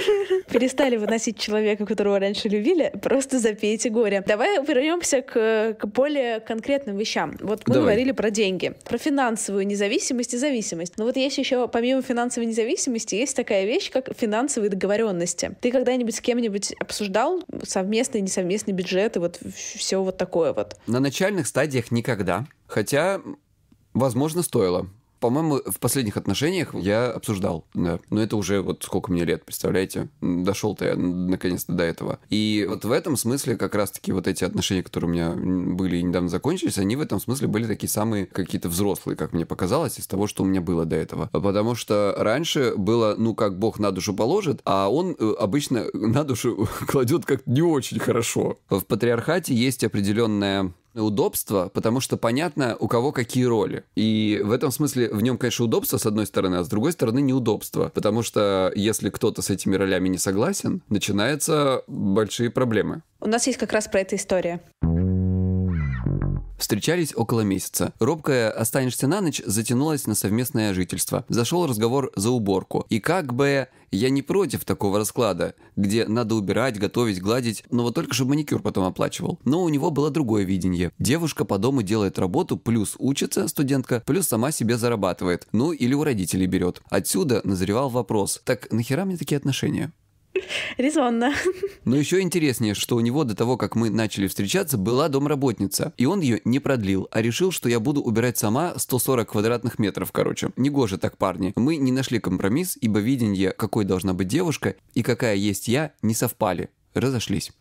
Перестали выносить человека, которого раньше любили, просто запейте горе. Давай вернемся к, к более конкретным вещам. Вот мы Давай. говорили про деньги, про финансовую независимость и зависимость. Но вот есть еще, помимо финансовой независимости, есть такая вещь, как финансовые договоренности. Ты когда-нибудь с кем-нибудь обсуждал совместные, несовместные бюджеты, вот все вот такое вот. На начальных стадиях никогда. Хотя, возможно, стоило. По-моему, в последних отношениях я обсуждал, да. Но это уже вот сколько мне лет, представляете? Дошел-то я наконец-то до этого. И вот в этом смысле как раз-таки вот эти отношения, которые у меня были и недавно закончились, они в этом смысле были такие самые какие-то взрослые, как мне показалось, из того, что у меня было до этого. Потому что раньше было, ну, как Бог на душу положит, а он э, обычно на душу кладет как не очень хорошо. В патриархате есть определенная удобство, потому что понятно, у кого какие роли. И в этом смысле в нем, конечно, удобство с одной стороны, а с другой стороны неудобство. Потому что если кто-то с этими ролями не согласен, начинаются большие проблемы. У нас есть как раз про это история. Встречались около месяца. Робкая «останешься на ночь» затянулась на совместное жительство. Зашел разговор за уборку. И как бы я не против такого расклада, где надо убирать, готовить, гладить, но вот только чтобы маникюр потом оплачивал. Но у него было другое видение. Девушка по дому делает работу, плюс учится, студентка, плюс сама себе зарабатывает. Ну или у родителей берет. Отсюда назревал вопрос. Так нахера мне такие отношения? Резонно. Но еще интереснее, что у него до того, как мы начали встречаться, была домработница. И он ее не продлил, а решил, что я буду убирать сама 140 квадратных метров, короче. Негоже так, парни. Мы не нашли компромисс, ибо видение, какой должна быть девушка и какая есть я, не совпали. Разошлись.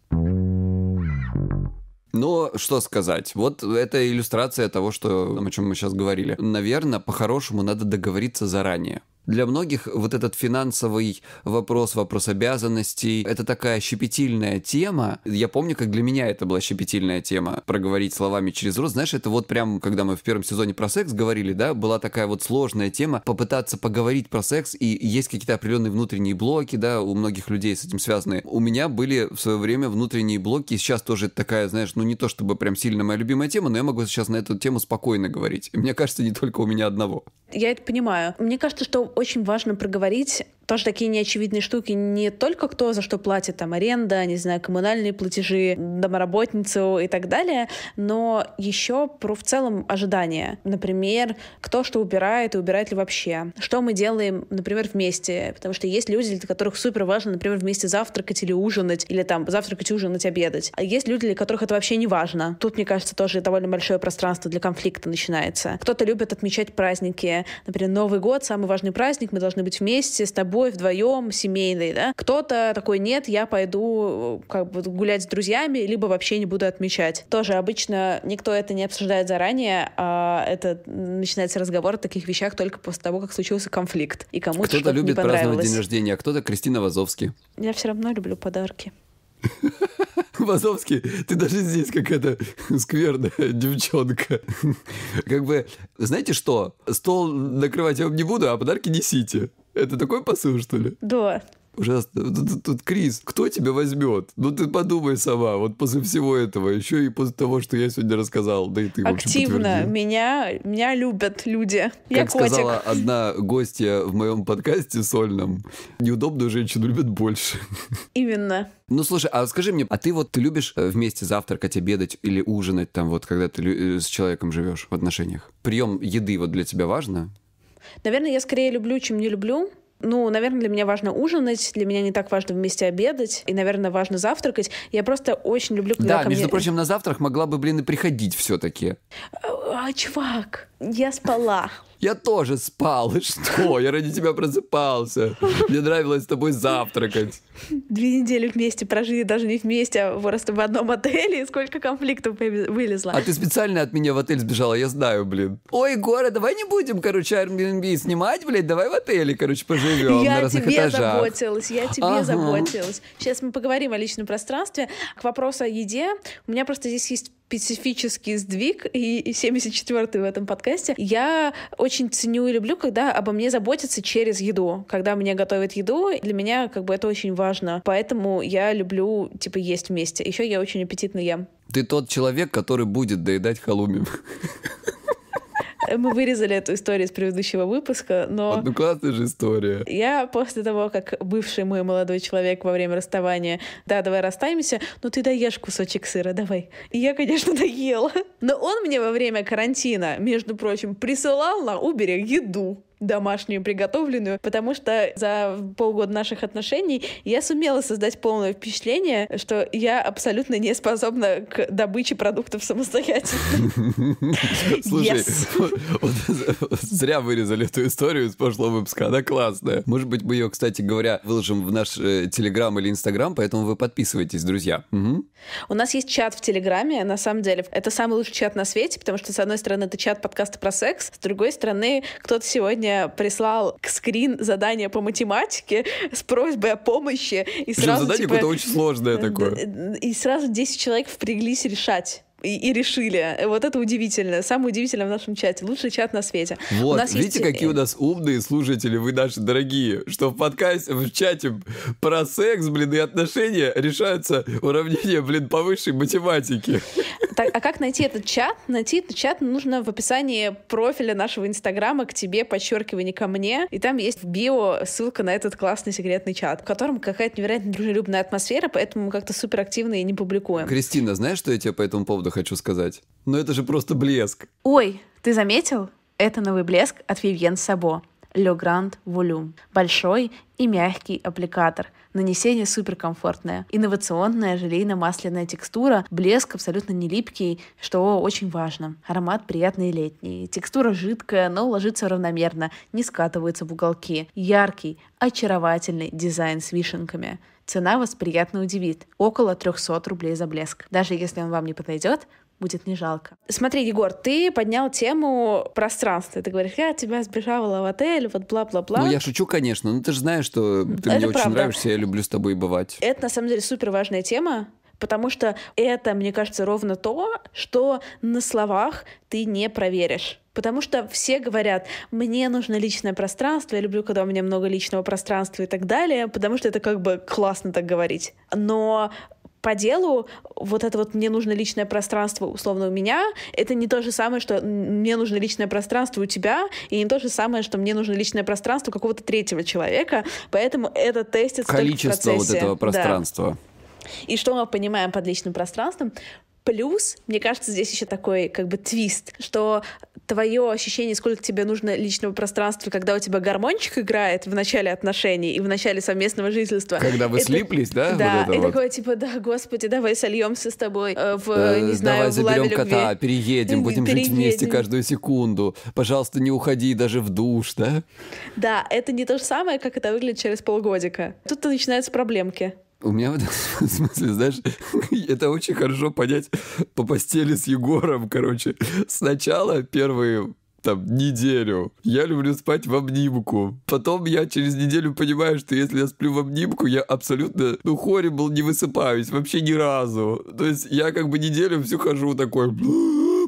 Но что сказать, вот это иллюстрация того, что, о чем мы сейчас говорили. Наверное, по-хорошему надо договориться заранее. Для многих вот этот финансовый вопрос, вопрос обязанностей, это такая щепетильная тема. Я помню, как для меня это была щепетильная тема, проговорить словами через рот. Знаешь, это вот прям, когда мы в первом сезоне про секс говорили, да, была такая вот сложная тема, попытаться поговорить про секс, и есть какие-то определенные внутренние блоки, да, у многих людей с этим связаны. У меня были в свое время внутренние блоки, и сейчас тоже такая, знаешь, ну не то чтобы прям сильно моя любимая тема, но я могу сейчас на эту тему спокойно говорить. мне кажется, не только у меня одного я это понимаю. Мне кажется, что очень важно проговорить тоже такие неочевидные штуки не только кто за что платит, там аренда, не знаю, коммунальные платежи, домоработницу и так далее, но еще про в целом ожидания. Например, кто что убирает и убирает ли вообще. Что мы делаем, например, вместе, потому что есть люди, для которых супер важно, например, вместе завтракать или ужинать, или там завтракать, ужинать, обедать. А есть люди, для которых это вообще не важно. Тут, мне кажется, тоже довольно большое пространство для конфликта начинается. Кто-то любит отмечать праздники, например, Новый год, самый важный праздник, мы должны быть вместе с тобой тобой вдвоем, семейный, да. Кто-то такой, нет, я пойду э, как бы гулять с друзьями, либо вообще не буду отмечать. Тоже обычно никто это не обсуждает заранее, а это начинается разговор о таких вещах только после того, как случился конфликт. И кому-то Кто-то любит праздновать день рождения, а кто-то Кристина Вазовский. Я все равно люблю подарки. Вазовский, ты даже здесь какая-то скверная девчонка. Как бы, знаете что, стол накрывать я вам не буду, а подарки несите. Это такой посыл, что ли? Да. Ужасно. Тут, тут Крис, кто тебя возьмет? Ну ты подумай сама, вот после всего этого, еще и после того, что я сегодня рассказал, да и ты Активно общем, меня, меня любят люди. Я как котик. сказала одна гостья в моем подкасте сольном, неудобную женщину любят больше. Именно. Ну слушай, а скажи мне, а ты вот ты любишь э, вместе завтракать, обедать или ужинать там вот, когда ты э, с человеком живешь в отношениях? Прием еды вот для тебя важно? Наверное, я скорее люблю, чем не люблю. Ну, наверное, для меня важно ужинать, для меня не так важно вместе обедать, и, наверное, важно завтракать. Я просто очень люблю, когда Да, ко между мне... прочим, на завтрак могла бы, блин, и приходить все-таки. А, а, чувак, я спала. Я тоже спал. Что? Я ради тебя просыпался. Мне нравилось с тобой завтракать. Две недели вместе прожили, даже не вместе, а просто в одном отеле. И сколько конфликтов вылезло. А ты специально от меня в отель сбежала, я знаю, блин. Ой, Гора, давай не будем, короче, Airbnb снимать, блядь, давай в отеле, короче, поживем я на тебе этажах. заботилась, я тебе ага. заботилась. Сейчас мы поговорим о личном пространстве. К вопросу о еде. У меня просто здесь есть специфический сдвиг, и 74-й в этом подкасте. Я очень ценю и люблю, когда обо мне заботятся через еду. Когда мне готовят еду, для меня как бы это очень важно. Поэтому я люблю, типа, есть вместе. Еще я очень аппетитно ем. Ты тот человек, который будет доедать халуми. Мы вырезали эту историю из предыдущего выпуска, но... Ну, классная же история. Я после того, как бывший мой молодой человек во время расставания, да, давай расстаемся, ну ты доешь кусочек сыра, давай. И я, конечно, доела. Но он мне во время карантина, между прочим, присылал на Uber еду домашнюю приготовленную, потому что за полгода наших отношений я сумела создать полное впечатление, что я абсолютно не способна к добыче продуктов самостоятельно. Слушай, зря вырезали эту историю из прошлого выпуска, она классная. Может быть, мы ее, кстати говоря, выложим в наш э, Телеграм или Инстаграм, поэтому вы подписывайтесь, друзья. У нас есть чат в Телеграме, на самом деле. Это самый лучший чат на свете, потому что, с одной стороны, это чат подкаста про секс, с другой стороны, кто-то сегодня сегодня прислал к скрин задание по математике с просьбой о помощи. И Причем сразу, задание типа, какое-то очень сложное такое. И сразу 10 человек впряглись решать и, решили. Э, вот это удивительно. Самое удивительное в нашем чате. Лучший чат на свете. Вот, у нас видите, есть... какие э, у нас умные слушатели, вы наши дорогие, что в подкасте, в чате про секс, блин, и отношения решаются уравнение, блин, по высшей математике. Так, а как найти этот чат? Найти этот чат нужно в описании профиля нашего инстаграма к тебе, подчеркивание ко мне. И там есть в био ссылка на этот классный секретный чат, в котором какая-то невероятно дружелюбная атмосфера, поэтому мы как-то суперактивно и не публикуем. Кристина, знаешь, что я тебе по этому поводу хочу сказать. Но это же просто блеск. Ой, ты заметил? Это новый блеск от Vivienne Sabo Le Grand Volume. Большой и мягкий аппликатор. Нанесение суперкомфортное. Инновационная желейно-масляная текстура, блеск абсолютно не липкий, что очень важно. Аромат приятный летний. Текстура жидкая, но ложится равномерно, не скатывается в уголки. Яркий, очаровательный дизайн с вишенками. Цена вас приятно удивит. Около 300 рублей за блеск. Даже если он вам не подойдет, будет не жалко. Смотри, Егор, ты поднял тему пространства. Ты говоришь, я тебя сбежала в отель, вот бла-бла-бла. Ну, я шучу, конечно, но ну, ты же знаешь, что ты Это мне правда. очень нравишься, я люблю с тобой бывать. Это, на самом деле, супер важная тема, потому что это, мне кажется, ровно то, что на словах ты не проверишь. Потому что все говорят, мне нужно личное пространство, я люблю, когда у меня много личного пространства и так далее, потому что это как бы классно так говорить. Но по делу вот это вот мне нужно личное пространство условно у меня, это не то же самое, что мне нужно личное пространство у тебя, и не то же самое, что мне нужно личное пространство какого-то третьего человека, поэтому это тестится Количество только в процессе. вот этого пространства. Да. И что мы понимаем под личным пространством? Плюс, мне кажется, здесь еще такой как бы твист, что твое ощущение, сколько тебе нужно личного пространства, когда у тебя гармончик играет в начале отношений и в начале совместного жительства. Когда вы это... слиплись, да? Да, вот и вот. такое типа, да, господи, давай сольемся с тобой э, в, э, э, не знаю, Давай заберем в кота, переедем, будем переедем. жить вместе каждую секунду. Пожалуйста, не уходи даже в душ, да? Да, это не то же самое, как это выглядит через полгодика. Тут начинаются проблемки. У меня в этом смысле, знаешь, это очень хорошо понять по постели с Егором, короче. Сначала первые там неделю. Я люблю спать в обнимку. Потом я через неделю понимаю, что если я сплю в обнимку, я абсолютно, ну, хоре был не высыпаюсь вообще ни разу. То есть я как бы неделю всю хожу такой,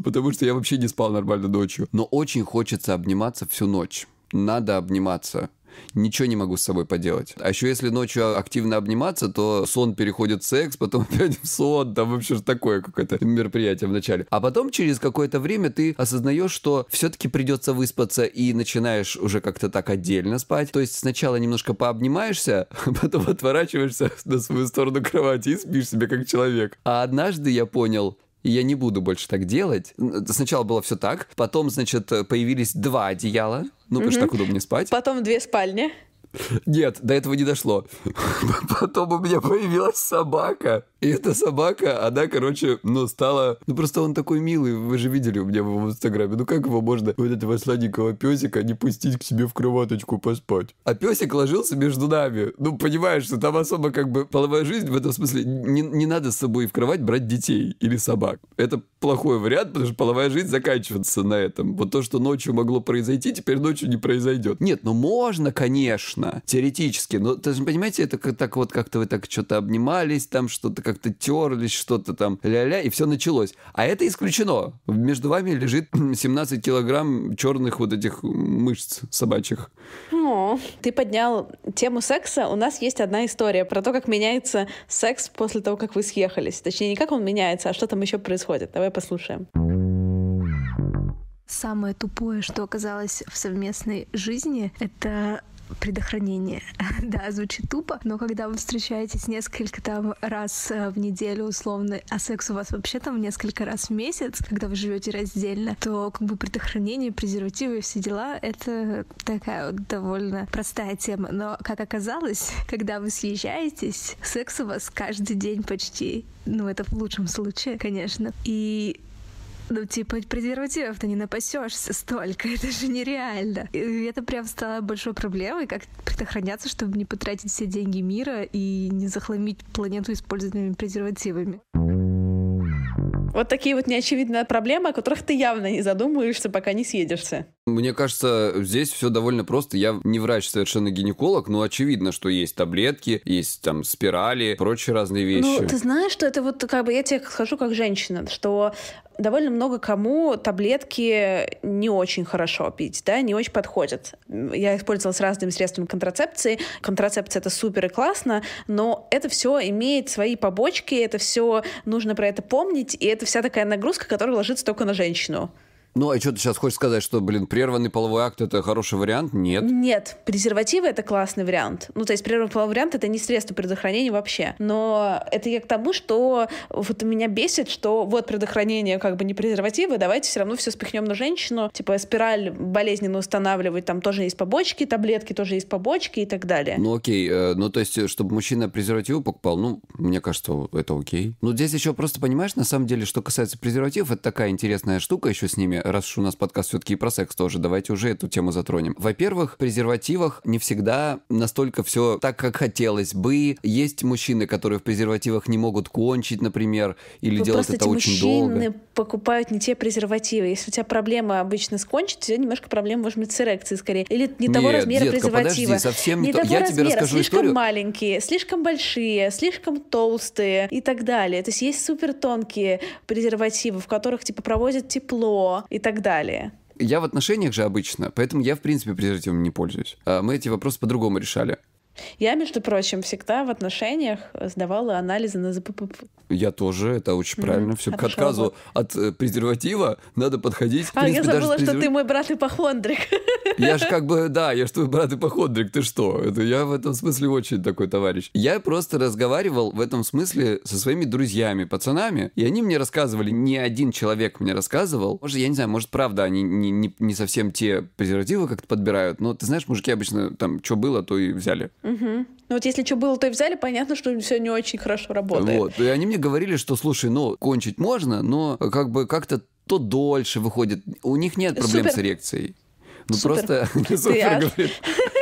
потому что я вообще не спал нормально ночью. Но очень хочется обниматься всю ночь. Надо обниматься ничего не могу с собой поделать. А еще если ночью активно обниматься, то сон переходит в секс, потом опять в сон, там вообще же такое какое-то мероприятие вначале. А потом через какое-то время ты осознаешь, что все-таки придется выспаться и начинаешь уже как-то так отдельно спать. То есть сначала немножко пообнимаешься, потом отворачиваешься на свою сторону кровати и спишь себе как человек. А однажды я понял, и я не буду больше так делать. Сначала было все так, потом, значит, появились два одеяла, ну, потому угу. что так удобнее спать. Потом две спальни. Нет, до этого не дошло. Потом у меня появилась собака. И эта собака, она, короче, ну, стала... Ну, просто он такой милый, вы же видели у меня в Инстаграме. Ну, как его можно, вот этого сладенького песика, не пустить к себе в кроваточку поспать? А песик ложился между нами. Ну, понимаешь, что там особо как бы половая жизнь в этом смысле. Не, не надо с собой в кровать брать детей или собак. Это плохой вариант, потому что половая жизнь заканчивается на этом. Вот то, что ночью могло произойти, теперь ночью не произойдет. Нет, ну можно, конечно, можно, теоретически. Но, то есть, понимаете, это как так вот как-то вы так что-то обнимались, там что-то как-то терлись, что-то там ля-ля, и все началось. А это исключено. Между вами лежит 17 килограмм черных вот этих мышц собачьих. О, ты поднял тему секса. У нас есть одна история про то, как меняется секс после того, как вы съехались. Точнее, не как он меняется, а что там еще происходит. Давай послушаем. Самое тупое, что оказалось в совместной жизни, это предохранение. да, звучит тупо, но когда вы встречаетесь несколько там раз э, в неделю условно, а секс у вас вообще там несколько раз в месяц, когда вы живете раздельно, то как бы предохранение, презервативы и все дела — это такая вот довольно простая тема. Но, как оказалось, когда вы съезжаетесь, секс у вас каждый день почти, ну, это в лучшем случае, конечно. И ну, типа, презервативов то не напасешься столько, это же нереально. И это прям стало большой проблемой, как предохраняться, чтобы не потратить все деньги мира и не захламить планету использованными презервативами. Вот такие вот неочевидные проблемы, о которых ты явно не задумываешься, пока не съедешься. Мне кажется, здесь все довольно просто. Я не врач, совершенно гинеколог, но очевидно, что есть таблетки, есть там спирали, прочие разные ну, вещи. Ну, ты знаешь, что это вот как бы я тебе скажу как женщина, что довольно много кому таблетки не очень хорошо пить, да, не очень подходят. Я использовала с разными средствами контрацепции. Контрацепция это супер и классно, но это все имеет свои побочки, это все нужно про это помнить, и это вся такая нагрузка, которая ложится только на женщину. Ну, а что ты сейчас хочешь сказать, что, блин, прерванный половой акт это хороший вариант? Нет. Нет, презервативы это классный вариант. Ну, то есть прерванный половой вариант это не средство предохранения вообще. Но это я к тому, что вот меня бесит, что вот предохранение как бы не презервативы, давайте все равно все спихнем на женщину. Типа спираль болезненно устанавливать, там тоже есть побочки, таблетки тоже есть побочки и так далее. Ну, окей. Э, ну, то есть, э, чтобы мужчина презервативы покупал, ну, мне кажется, это окей. Ну здесь еще просто понимаешь, на самом деле, что касается презервативов, это такая интересная штука еще с ними раз уж у нас подкаст все-таки про секс тоже, давайте уже эту тему затронем. Во-первых, в презервативах не всегда настолько все так, как хотелось бы. Есть мужчины, которые в презервативах не могут кончить, например, или Вы ну, делают это очень мужчины долго покупают не те презервативы. Если у тебя проблема обычно скончит, у тебя немножко проблем может быть с эрекцией скорее. Или не Нет, того размера детка, презерватива. Подожди, совсем не, не то. того Я размера, тебе расскажу слишком историю. маленькие, слишком большие, слишком толстые и так далее. То есть есть супер тонкие презервативы, в которых типа проводят тепло и так далее. Я в отношениях же обычно, поэтому я, в принципе, презервативами не пользуюсь. А мы эти вопросы по-другому решали. Я, между прочим, всегда в отношениях сдавала анализы на ЗППП. Я тоже, это очень правильно. mm Все к отказу вот. от э, презерватива надо подходить. А, принципе, я забыла, презерв... что ты мой брат ипохондрик. Я же как бы, да, я же твой брат ипохондрик, ты что? Это я в этом смысле очень такой товарищ. Я просто разговаривал в этом смысле со своими друзьями, пацанами, и они мне рассказывали, ни один человек мне рассказывал, может, я не знаю, может, правда, они не, не, не совсем те презервативы как-то подбирают, но ты знаешь, мужики обычно там, что было, то и взяли. Угу. Ну вот если что было, то и взяли, понятно, что все не очень хорошо работает. Вот. И они мне говорили, что, слушай, ну, кончить можно, но как бы как-то то дольше выходит. У них нет проблем Супер. с эрекцией. Ну супер. просто супер говорит.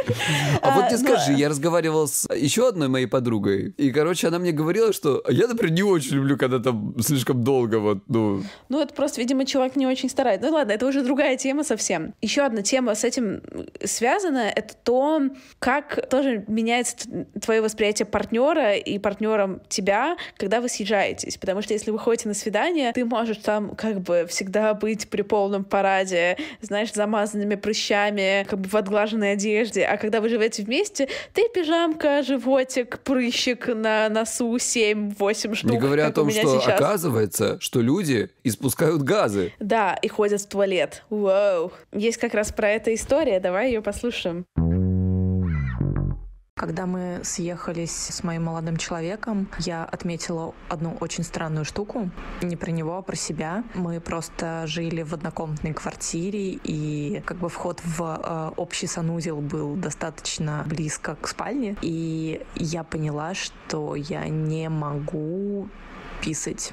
А вот а, ты ну, скажи, э. я разговаривал с еще одной моей подругой, и, короче, она мне говорила, что я, например, не очень люблю, когда там слишком долго вот, ну... Ну, это просто, видимо, чувак не очень старается. Ну ладно, это уже другая тема совсем. Еще одна тема с этим э, связана, это то, как тоже меняется твое восприятие партнера и партнером тебя, когда вы съезжаетесь. Потому что если вы ходите на свидание, ты можешь там как бы всегда быть при полном параде, знаешь, замазанными прыщами, как бы в отглаженной одежде. А когда вы живете вместе, ты пижамка, животик, прыщик на носу 7-8 штук. Не говоря о том, что сейчас. оказывается, что люди испускают газы. Да, и ходят в туалет. Вау. Есть как раз про это история, давай ее послушаем. Когда мы съехались с моим молодым человеком, я отметила одну очень странную штуку. Не про него, а про себя. Мы просто жили в однокомнатной квартире, и как бы вход в э, общий санузел был достаточно близко к спальне. И я поняла, что я не могу писать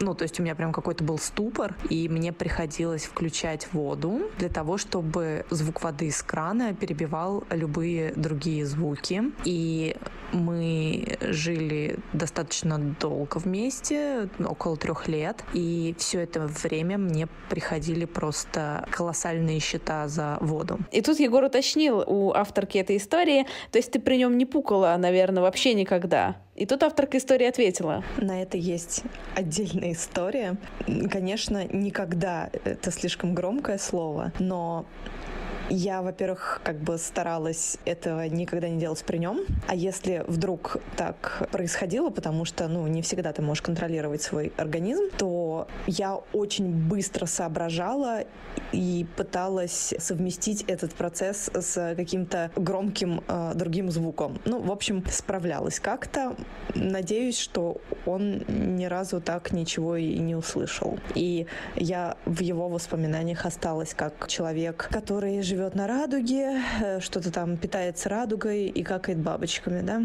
ну, то есть у меня прям какой-то был ступор, и мне приходилось включать воду для того, чтобы звук воды из крана перебивал любые другие звуки. И мы жили достаточно долго вместе, около трех лет, и все это время мне приходили просто колоссальные счета за воду. И тут Егор уточнил у авторки этой истории, то есть ты при нем не пукала, наверное, вообще никогда? И тут авторка истории ответила. На это есть отдельная история. Конечно, никогда это слишком громкое слово, но я, во-первых, как бы старалась этого никогда не делать при нем. А если вдруг так происходило, потому что, ну, не всегда ты можешь контролировать свой организм, то я очень быстро соображала и пыталась совместить этот процесс с каким-то громким э, другим звуком. Ну, в общем, справлялась как-то. Надеюсь, что он ни разу так ничего и не услышал. И я в его воспоминаниях осталась как человек, который живет живет на радуге, э, что-то там питается радугой и какает бабочками, да?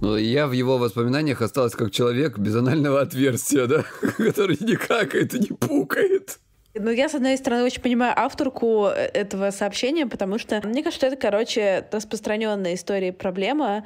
Ну Я в его воспоминаниях осталась как человек без анального отверстия, да, который не какает и не пукает. Ну, я, с одной стороны, очень понимаю авторку э, этого сообщения, потому что мне кажется, это, короче, распространенная история и проблема,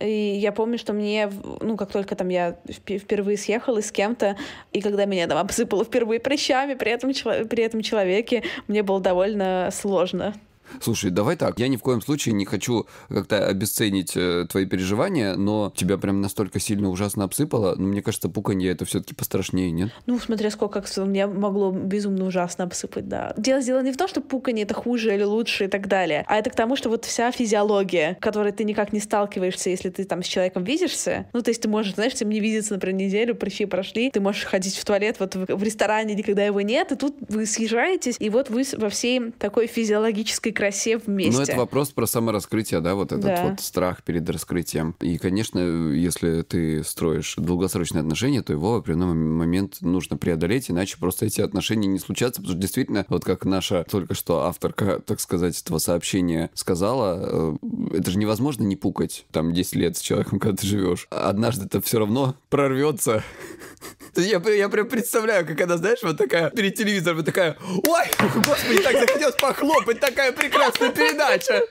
и я помню, что мне, ну, как только там я впервые съехала с кем-то, и когда меня там обсыпало впервые прыщами при этом, при этом человеке, мне было довольно сложно. Слушай, давай так. Я ни в коем случае не хочу как-то обесценить э, твои переживания, но тебя прям настолько сильно ужасно обсыпало. Ну, мне кажется, пуканье это все-таки пострашнее, нет? Ну, смотря сколько как-то меня могло безумно ужасно обсыпать, да. Дело сделано не в том, что пуканье это хуже или лучше и так далее, а это к тому, что вот вся физиология, которой ты никак не сталкиваешься, если ты там с человеком видишься. Ну, то есть ты можешь, знаешь, тем не видеться, например, неделю, прыщи прошли, ты можешь ходить в туалет вот в, в ресторане, никогда его нет, и тут вы съезжаетесь, и вот вы во всей такой физиологической красе вместе. Ну, это вопрос про самораскрытие, да, вот этот да. вот страх перед раскрытием. И, конечно, если ты строишь долгосрочные отношения, то его в определенный момент нужно преодолеть, иначе просто эти отношения не случатся, потому что действительно, вот как наша только что авторка, так сказать, этого сообщения сказала, э, это же невозможно не пукать там 10 лет с человеком, когда ты живешь. Однажды это все равно прорвется. Я, я прям представляю, как она, знаешь, вот такая перед телевизором, вот такая, ой, господи, так захотелось похлопать, такая прикольная прекрасная передача.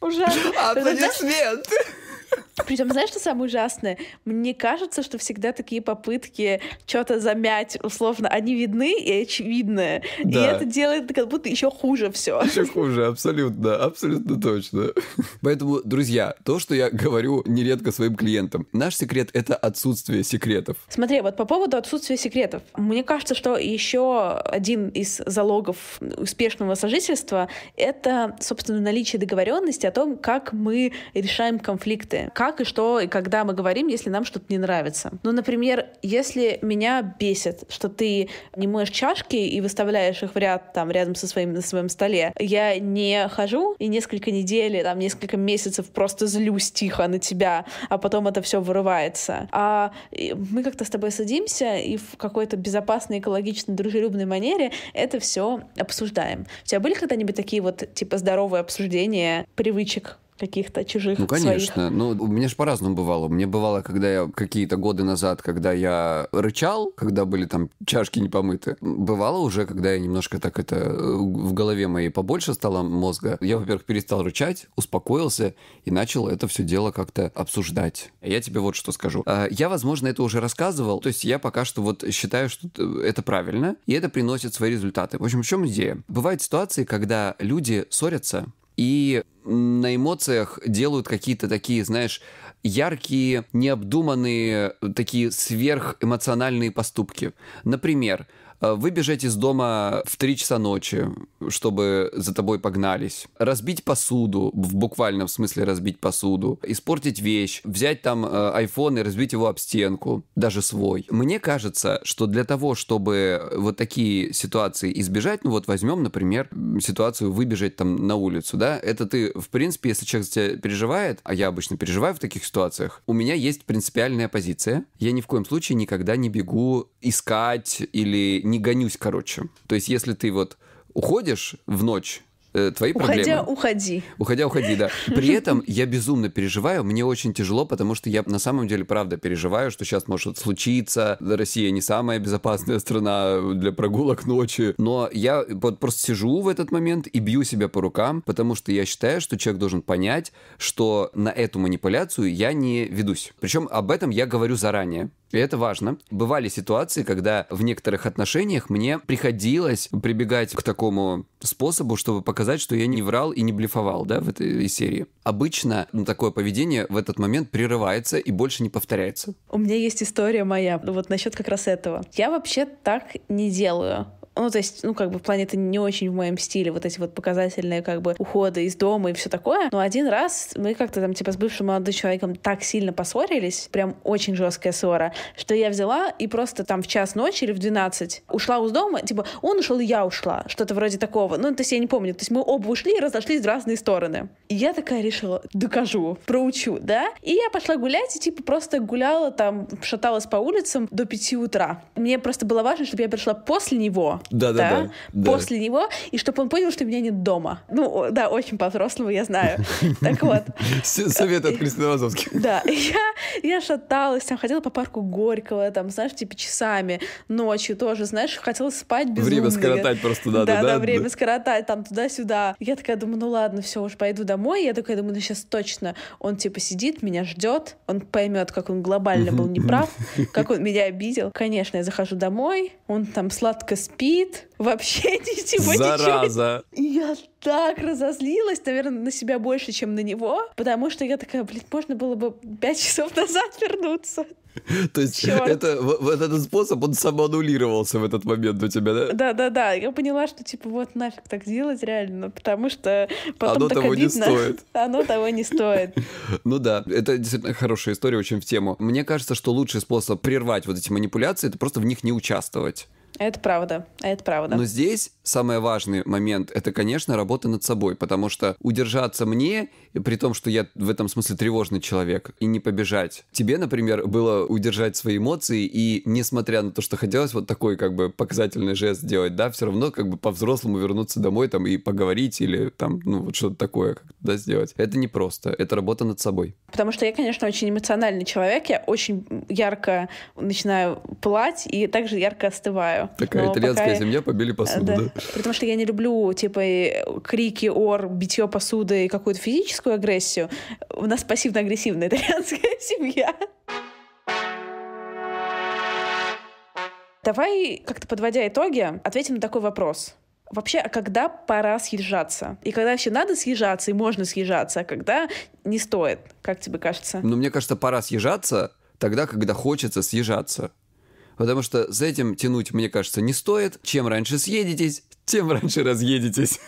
Уже. Аплодисменты. Причем, знаешь, что самое ужасное? Мне кажется, что всегда такие попытки что-то замять, условно, они видны и очевидны. Да. И это делает как будто еще хуже все. Еще хуже, абсолютно, абсолютно точно. Поэтому, друзья, то, что я говорю нередко своим клиентам, наш секрет — это отсутствие секретов. Смотри, вот по поводу отсутствия секретов. Мне кажется, что еще один из залогов успешного сожительства — это, собственно, наличие договоренности о том, как мы решаем конфликты реакции. Как и что, и когда мы говорим, если нам что-то не нравится. Ну, например, если меня бесит, что ты не моешь чашки и выставляешь их в ряд там рядом со своим на своем столе, я не хожу и несколько недель, там несколько месяцев просто злюсь тихо на тебя, а потом это все вырывается. А мы как-то с тобой садимся и в какой-то безопасной, экологичной, дружелюбной манере это все обсуждаем. У тебя были когда-нибудь такие вот типа здоровые обсуждения привычек каких-то чужих. Ну, конечно. Своих. Ну, Но у меня же по-разному бывало. Мне бывало, когда я какие-то годы назад, когда я рычал, когда были там чашки не помыты, бывало уже, когда я немножко так это э, в голове моей побольше стало мозга. Я, во-первых, перестал рычать, успокоился и начал это все дело как-то обсуждать. Я тебе вот что скажу. А, я, возможно, это уже рассказывал. То есть я пока что вот считаю, что э, это правильно, и это приносит свои результаты. В общем, в чем идея? Бывают ситуации, когда люди ссорятся, и на эмоциях делают какие-то такие, знаешь, яркие, необдуманные, такие сверхэмоциональные поступки. Например, Э, выбежать из дома в 3 часа ночи, чтобы за тобой погнались, разбить посуду, в буквальном смысле разбить посуду, испортить вещь, взять там iPhone э, и разбить его об стенку, даже свой. Мне кажется, что для того, чтобы вот такие ситуации избежать, ну вот возьмем, например, ситуацию выбежать там на улицу, да, это ты, в принципе, если человек тебя переживает, а я обычно переживаю в таких ситуациях, у меня есть принципиальная позиция, я ни в коем случае никогда не бегу искать или не гонюсь, короче. То есть, если ты вот уходишь в ночь, э, твои уходя, проблемы. Уходя, уходи. Уходя, уходи, да. При этом я безумно переживаю, мне очень тяжело, потому что я на самом деле правда переживаю, что сейчас может случиться, Россия не самая безопасная страна для прогулок ночи, но я вот просто сижу в этот момент и бью себя по рукам, потому что я считаю, что человек должен понять, что на эту манипуляцию я не ведусь. Причем об этом я говорю заранее. И это важно. Бывали ситуации, когда в некоторых отношениях мне приходилось прибегать к такому способу, чтобы показать, что я не врал и не блефовал, да, в этой серии. Обычно ну, такое поведение в этот момент прерывается и больше не повторяется. У меня есть история моя вот насчет как раз этого. Я вообще так не делаю. Ну, то есть, ну, как бы в плане это не очень в моем стиле, вот эти вот показательные как бы уходы из дома и все такое. Но один раз мы как-то там типа с бывшим молодым человеком так сильно поссорились, прям очень жесткая ссора, что я взяла и просто там в час ночи или в 12 ушла из дома, типа он ушел и я ушла, что-то вроде такого. Ну, то есть я не помню. То есть мы оба ушли и разошлись в разные стороны. И я такая решила, докажу, проучу, да? И я пошла гулять и типа просто гуляла там, шаталась по улицам до 5 утра. Мне просто было важно, чтобы я пришла после него, да, да, да. после да. него, и чтобы он понял, что меня нет дома. Ну, да, очень по-взрослому, я знаю. Так вот. Совет от Кристины Вазовски. Да, я, я шаталась, там ходила по парку Горького, там, знаешь, типа часами, ночью тоже, знаешь, хотела спать без. Время скоротать просто, да, да, да. Да, время скоротать, там, туда-сюда. Я такая думаю, ну ладно, все, уж пойду домой. Я такая думаю, ну сейчас точно он, типа, сидит, меня ждет, он поймет, как он глобально был неправ, как он меня обидел. Конечно, я захожу домой, он там сладко спит, спит, вообще ничего Зараза. не чует. Я так разозлилась, наверное, на себя больше, чем на него, потому что я такая, блин, можно было бы пять часов назад вернуться. То есть Черт. это, вот этот способ, он самоаннулировался в этот момент у тебя, да? Да-да-да, я поняла, что типа вот нафиг так делать реально, потому что потом Оно так того обидно. не стоит. Оно того не стоит. Ну да, это действительно хорошая история, очень в тему. Мне кажется, что лучший способ прервать вот эти манипуляции, это просто в них не участвовать. Это правда, это правда. Но здесь самый важный момент — это, конечно, работа над собой, потому что удержаться мне, при том, что я в этом смысле тревожный человек, и не побежать. Тебе, например, было удержать свои эмоции, и несмотря на то, что хотелось вот такой как бы показательный жест сделать, да, все равно как бы по-взрослому вернуться домой там и поговорить или там, ну, вот что-то такое, да, сделать. Это непросто, это работа над собой. Потому что я, конечно, очень эмоциональный человек, я очень ярко начинаю плать и также ярко остываю. Такая но итальянская пока... семья, побили посуду. да. Потому что я не люблю, типа, крики, ор, битье посуды и какую-то физическую агрессию. У нас пассивно-агрессивная итальянская семья. Давай, как-то подводя итоги, ответим на такой вопрос. Вообще, а когда пора съезжаться? И когда вообще надо съезжаться и можно съезжаться, а когда не стоит, как тебе кажется? Ну, мне кажется, пора съезжаться тогда, когда хочется съезжаться потому что за этим тянуть, мне кажется, не стоит. Чем раньше съедетесь, тем раньше разъедетесь.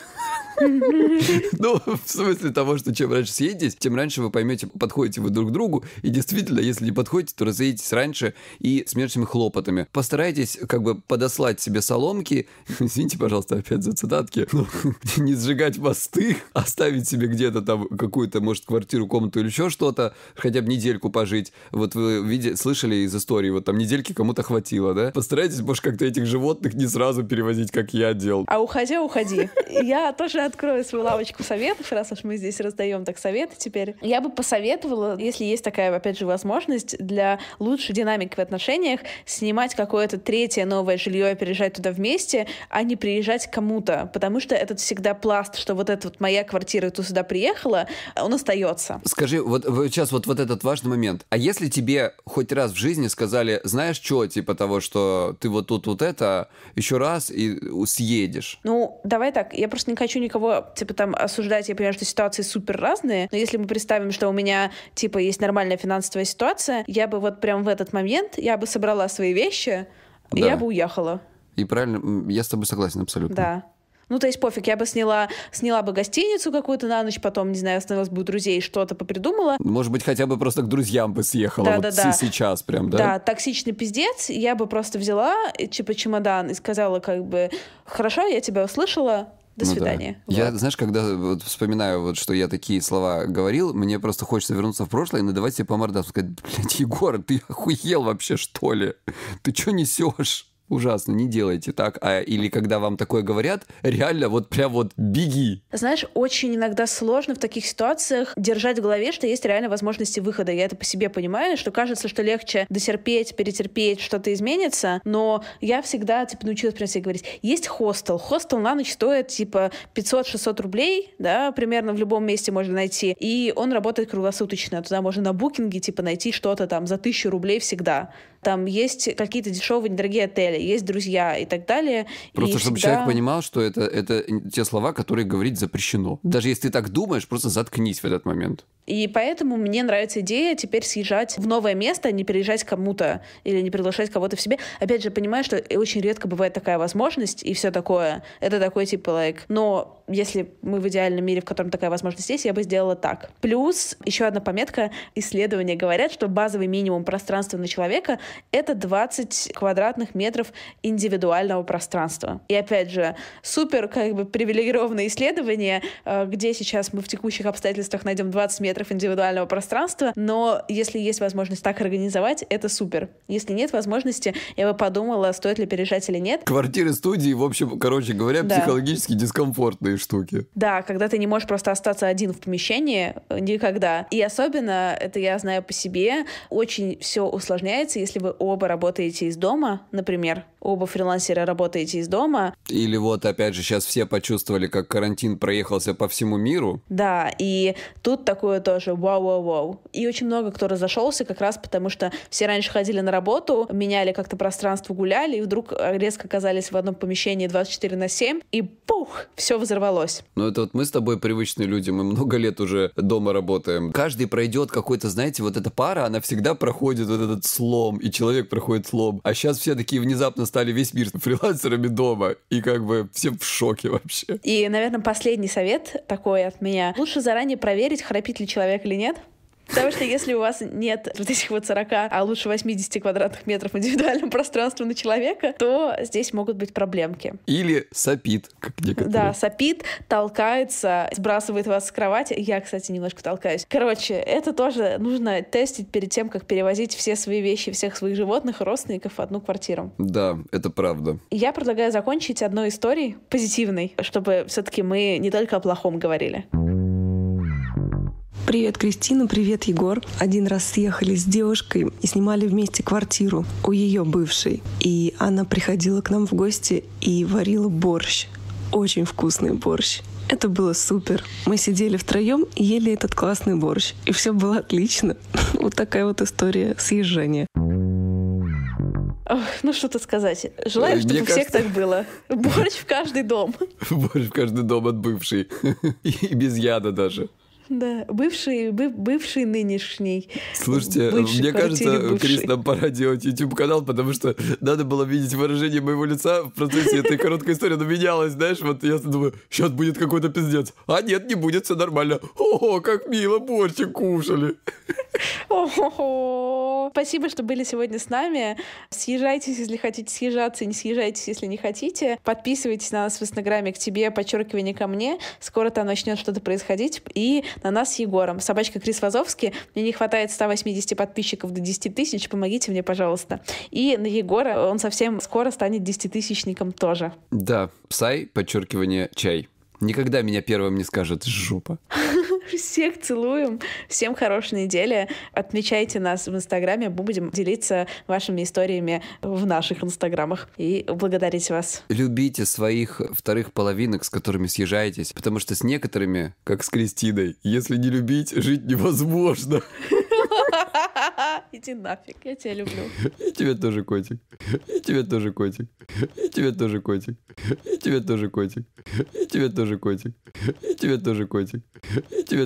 Ну, в смысле того, что чем раньше съедете, тем раньше вы поймете, подходите вы друг к другу. И действительно, если не подходите, то разъедетесь раньше и с меньшими хлопотами. Постарайтесь как бы подослать себе соломки. Извините, пожалуйста, опять за цитатки. Но ну, не сжигать мосты, а оставить себе где-то там какую-то, может, квартиру, комнату или еще что-то, хотя бы недельку пожить. Вот вы видели, слышали из истории, вот там недельки кому-то хватило, да? Постарайтесь, может, как-то этих животных не сразу перевозить, как я делал. А уходя, уходи. Я тоже уже открою свою лавочку советов, раз уж мы здесь раздаем так советы теперь. Я бы посоветовала, если есть такая, опять же, возможность для лучшей динамики в отношениях, снимать какое-то третье новое жилье и переезжать туда вместе, а не приезжать кому-то, потому что этот всегда пласт, что вот эта вот моя квартира, и ты сюда приехала, а он остается. Скажи, вот, сейчас вот, вот этот важный момент. А если тебе хоть раз в жизни сказали, знаешь что, типа того, что ты вот тут вот это, еще раз и съедешь? Ну, давай так, я просто не хочу ни никого, типа, там осуждать, я понимаю, что ситуации супер разные, но если мы представим, что у меня, типа, есть нормальная финансовая ситуация, я бы вот прям в этот момент, я бы собрала свои вещи, да. и я бы уехала. И правильно, я с тобой согласен абсолютно. Да. Ну, то есть пофиг, я бы сняла, сняла бы гостиницу какую-то на ночь, потом, не знаю, остановилась бы у друзей, что-то попридумала. Может быть, хотя бы просто к друзьям бы съехала да, вот да, да. сейчас прям, да? Да, токсичный пиздец, я бы просто взяла, э, типа, чемодан и сказала, как бы, хорошо, я тебя услышала, до ну свидания. Да. Вот. Я, знаешь, когда вот вспоминаю, вот, что я такие слова говорил, мне просто хочется вернуться в прошлое и надавать себе по мордам. Сказать, блядь, Егор, ты охуел вообще, что ли? Ты что несешь? ужасно, не делайте так. А, или когда вам такое говорят, реально вот прям вот беги. Знаешь, очень иногда сложно в таких ситуациях держать в голове, что есть реально возможности выхода. Я это по себе понимаю, что кажется, что легче досерпеть, перетерпеть, что-то изменится, но я всегда, типа, научилась прям себе говорить, есть хостел, хостел на ночь стоит, типа, 500-600 рублей, да, примерно в любом месте можно найти, и он работает круглосуточно, туда можно на букинге, типа, найти что-то там за 1000 рублей всегда там есть какие-то дешевые, недорогие отели, есть друзья и так далее. Просто и чтобы всегда... человек понимал, что это, это те слова, которые говорить запрещено. Даже если ты так думаешь, просто заткнись в этот момент. И поэтому мне нравится идея теперь съезжать в новое место, а не переезжать кому-то или не приглашать кого-то в себе. Опять же, понимаю, что очень редко бывает такая возможность и все такое. Это такой типа лайк. Like, но если мы в идеальном мире, в котором такая возможность есть, я бы сделала так. Плюс еще одна пометка. Исследования говорят, что базовый минимум пространства на человека — это 20 квадратных метров индивидуального пространства. И опять же, супер как бы привилегированное исследование, э, где сейчас мы в текущих обстоятельствах найдем 20 метров индивидуального пространства, но если есть возможность так организовать, это супер. Если нет возможности, я бы подумала, стоит ли переезжать или нет. Квартиры, студии, в общем, короче говоря, да. психологически дискомфортные штуки. Да, когда ты не можешь просто остаться один в помещении, э, никогда. И особенно, это я знаю по себе, очень все усложняется, если вы оба работаете из дома, например, оба фрилансера работаете из дома. Или вот, опять же, сейчас все почувствовали, как карантин проехался по всему миру. Да, и тут такое тоже вау-вау-вау. И очень много кто разошелся как раз потому, что все раньше ходили на работу, меняли как-то пространство, гуляли, и вдруг резко оказались в одном помещении 24 на 7, и пух, все взорвалось. Ну это вот мы с тобой привычные люди, мы много лет уже дома работаем. Каждый пройдет какой-то, знаете, вот эта пара, она всегда проходит вот этот слом, и человек проходит слом. А сейчас все такие внезапно стали весь мир фрилансерами дома. И как бы все в шоке вообще. И, наверное, последний совет такой от меня. Лучше заранее проверить, храпит ли человек или нет. Потому что если у вас нет вот этих вот 40, а лучше 80 квадратных метров индивидуального пространства на человека, то здесь могут быть проблемки. Или сопит, как некоторые. Да, сопит, толкается, сбрасывает вас с кровати. Я, кстати, немножко толкаюсь. Короче, это тоже нужно тестить перед тем, как перевозить все свои вещи, всех своих животных, родственников в одну квартиру. Да, это правда. Я предлагаю закончить одной историей позитивной, чтобы все-таки мы не только о плохом говорили. Привет, Кристина, привет, Егор. Один раз съехали с девушкой и снимали вместе квартиру у ее бывшей. И она приходила к нам в гости и варила борщ. Очень вкусный борщ. Это было супер. Мы сидели втроем и ели этот классный борщ. И все было отлично. Вот такая вот история съезжения. Ну, что то сказать. Желаю, чтобы Мне у всех так было. Борщ в каждый дом. Борщ в каждый дом от бывшей. И без яда даже. Да, бывший, бы, бывший нынешний. Слушайте, бывший мне кажется, бывший. Крис, нам пора делать YouTube канал, потому что надо было видеть выражение моего лица в процессе этой короткой истории. она менялась, знаешь, вот я думаю, сейчас будет какой-то пиздец. А нет, не будет, все нормально. О, как мило, борщик кушали. Спасибо, что были сегодня с нами. Съезжайтесь, если хотите съезжаться, не съезжайтесь, если не хотите. Подписывайтесь на нас в Инстаграме к тебе, подчеркивание ко мне. Скоро там начнет что-то происходить. И на нас с Егором. Собачка Крис Вазовский. Мне не хватает 180 подписчиков до 10 тысяч. Помогите мне, пожалуйста. И на Егора он совсем скоро станет 10-тысячником тоже. Да, псай, подчеркивание, чай. Никогда меня первым не скажет «жопа». Всех целуем. Всем хорошей недели. Отмечайте нас в Инстаграме. Мы будем делиться вашими историями в наших Инстаграмах и благодарить вас. Любите своих вторых половинок, с которыми съезжаетесь, потому что с некоторыми, как с Кристиной, если не любить, жить невозможно. Иди нафиг, я тебя люблю. И тебя тоже, котик. И тебя тоже, котик. И тебя тоже, котик. И тебя тоже, котик. И тебя тоже, котик. И тебя тоже, котик. И тебя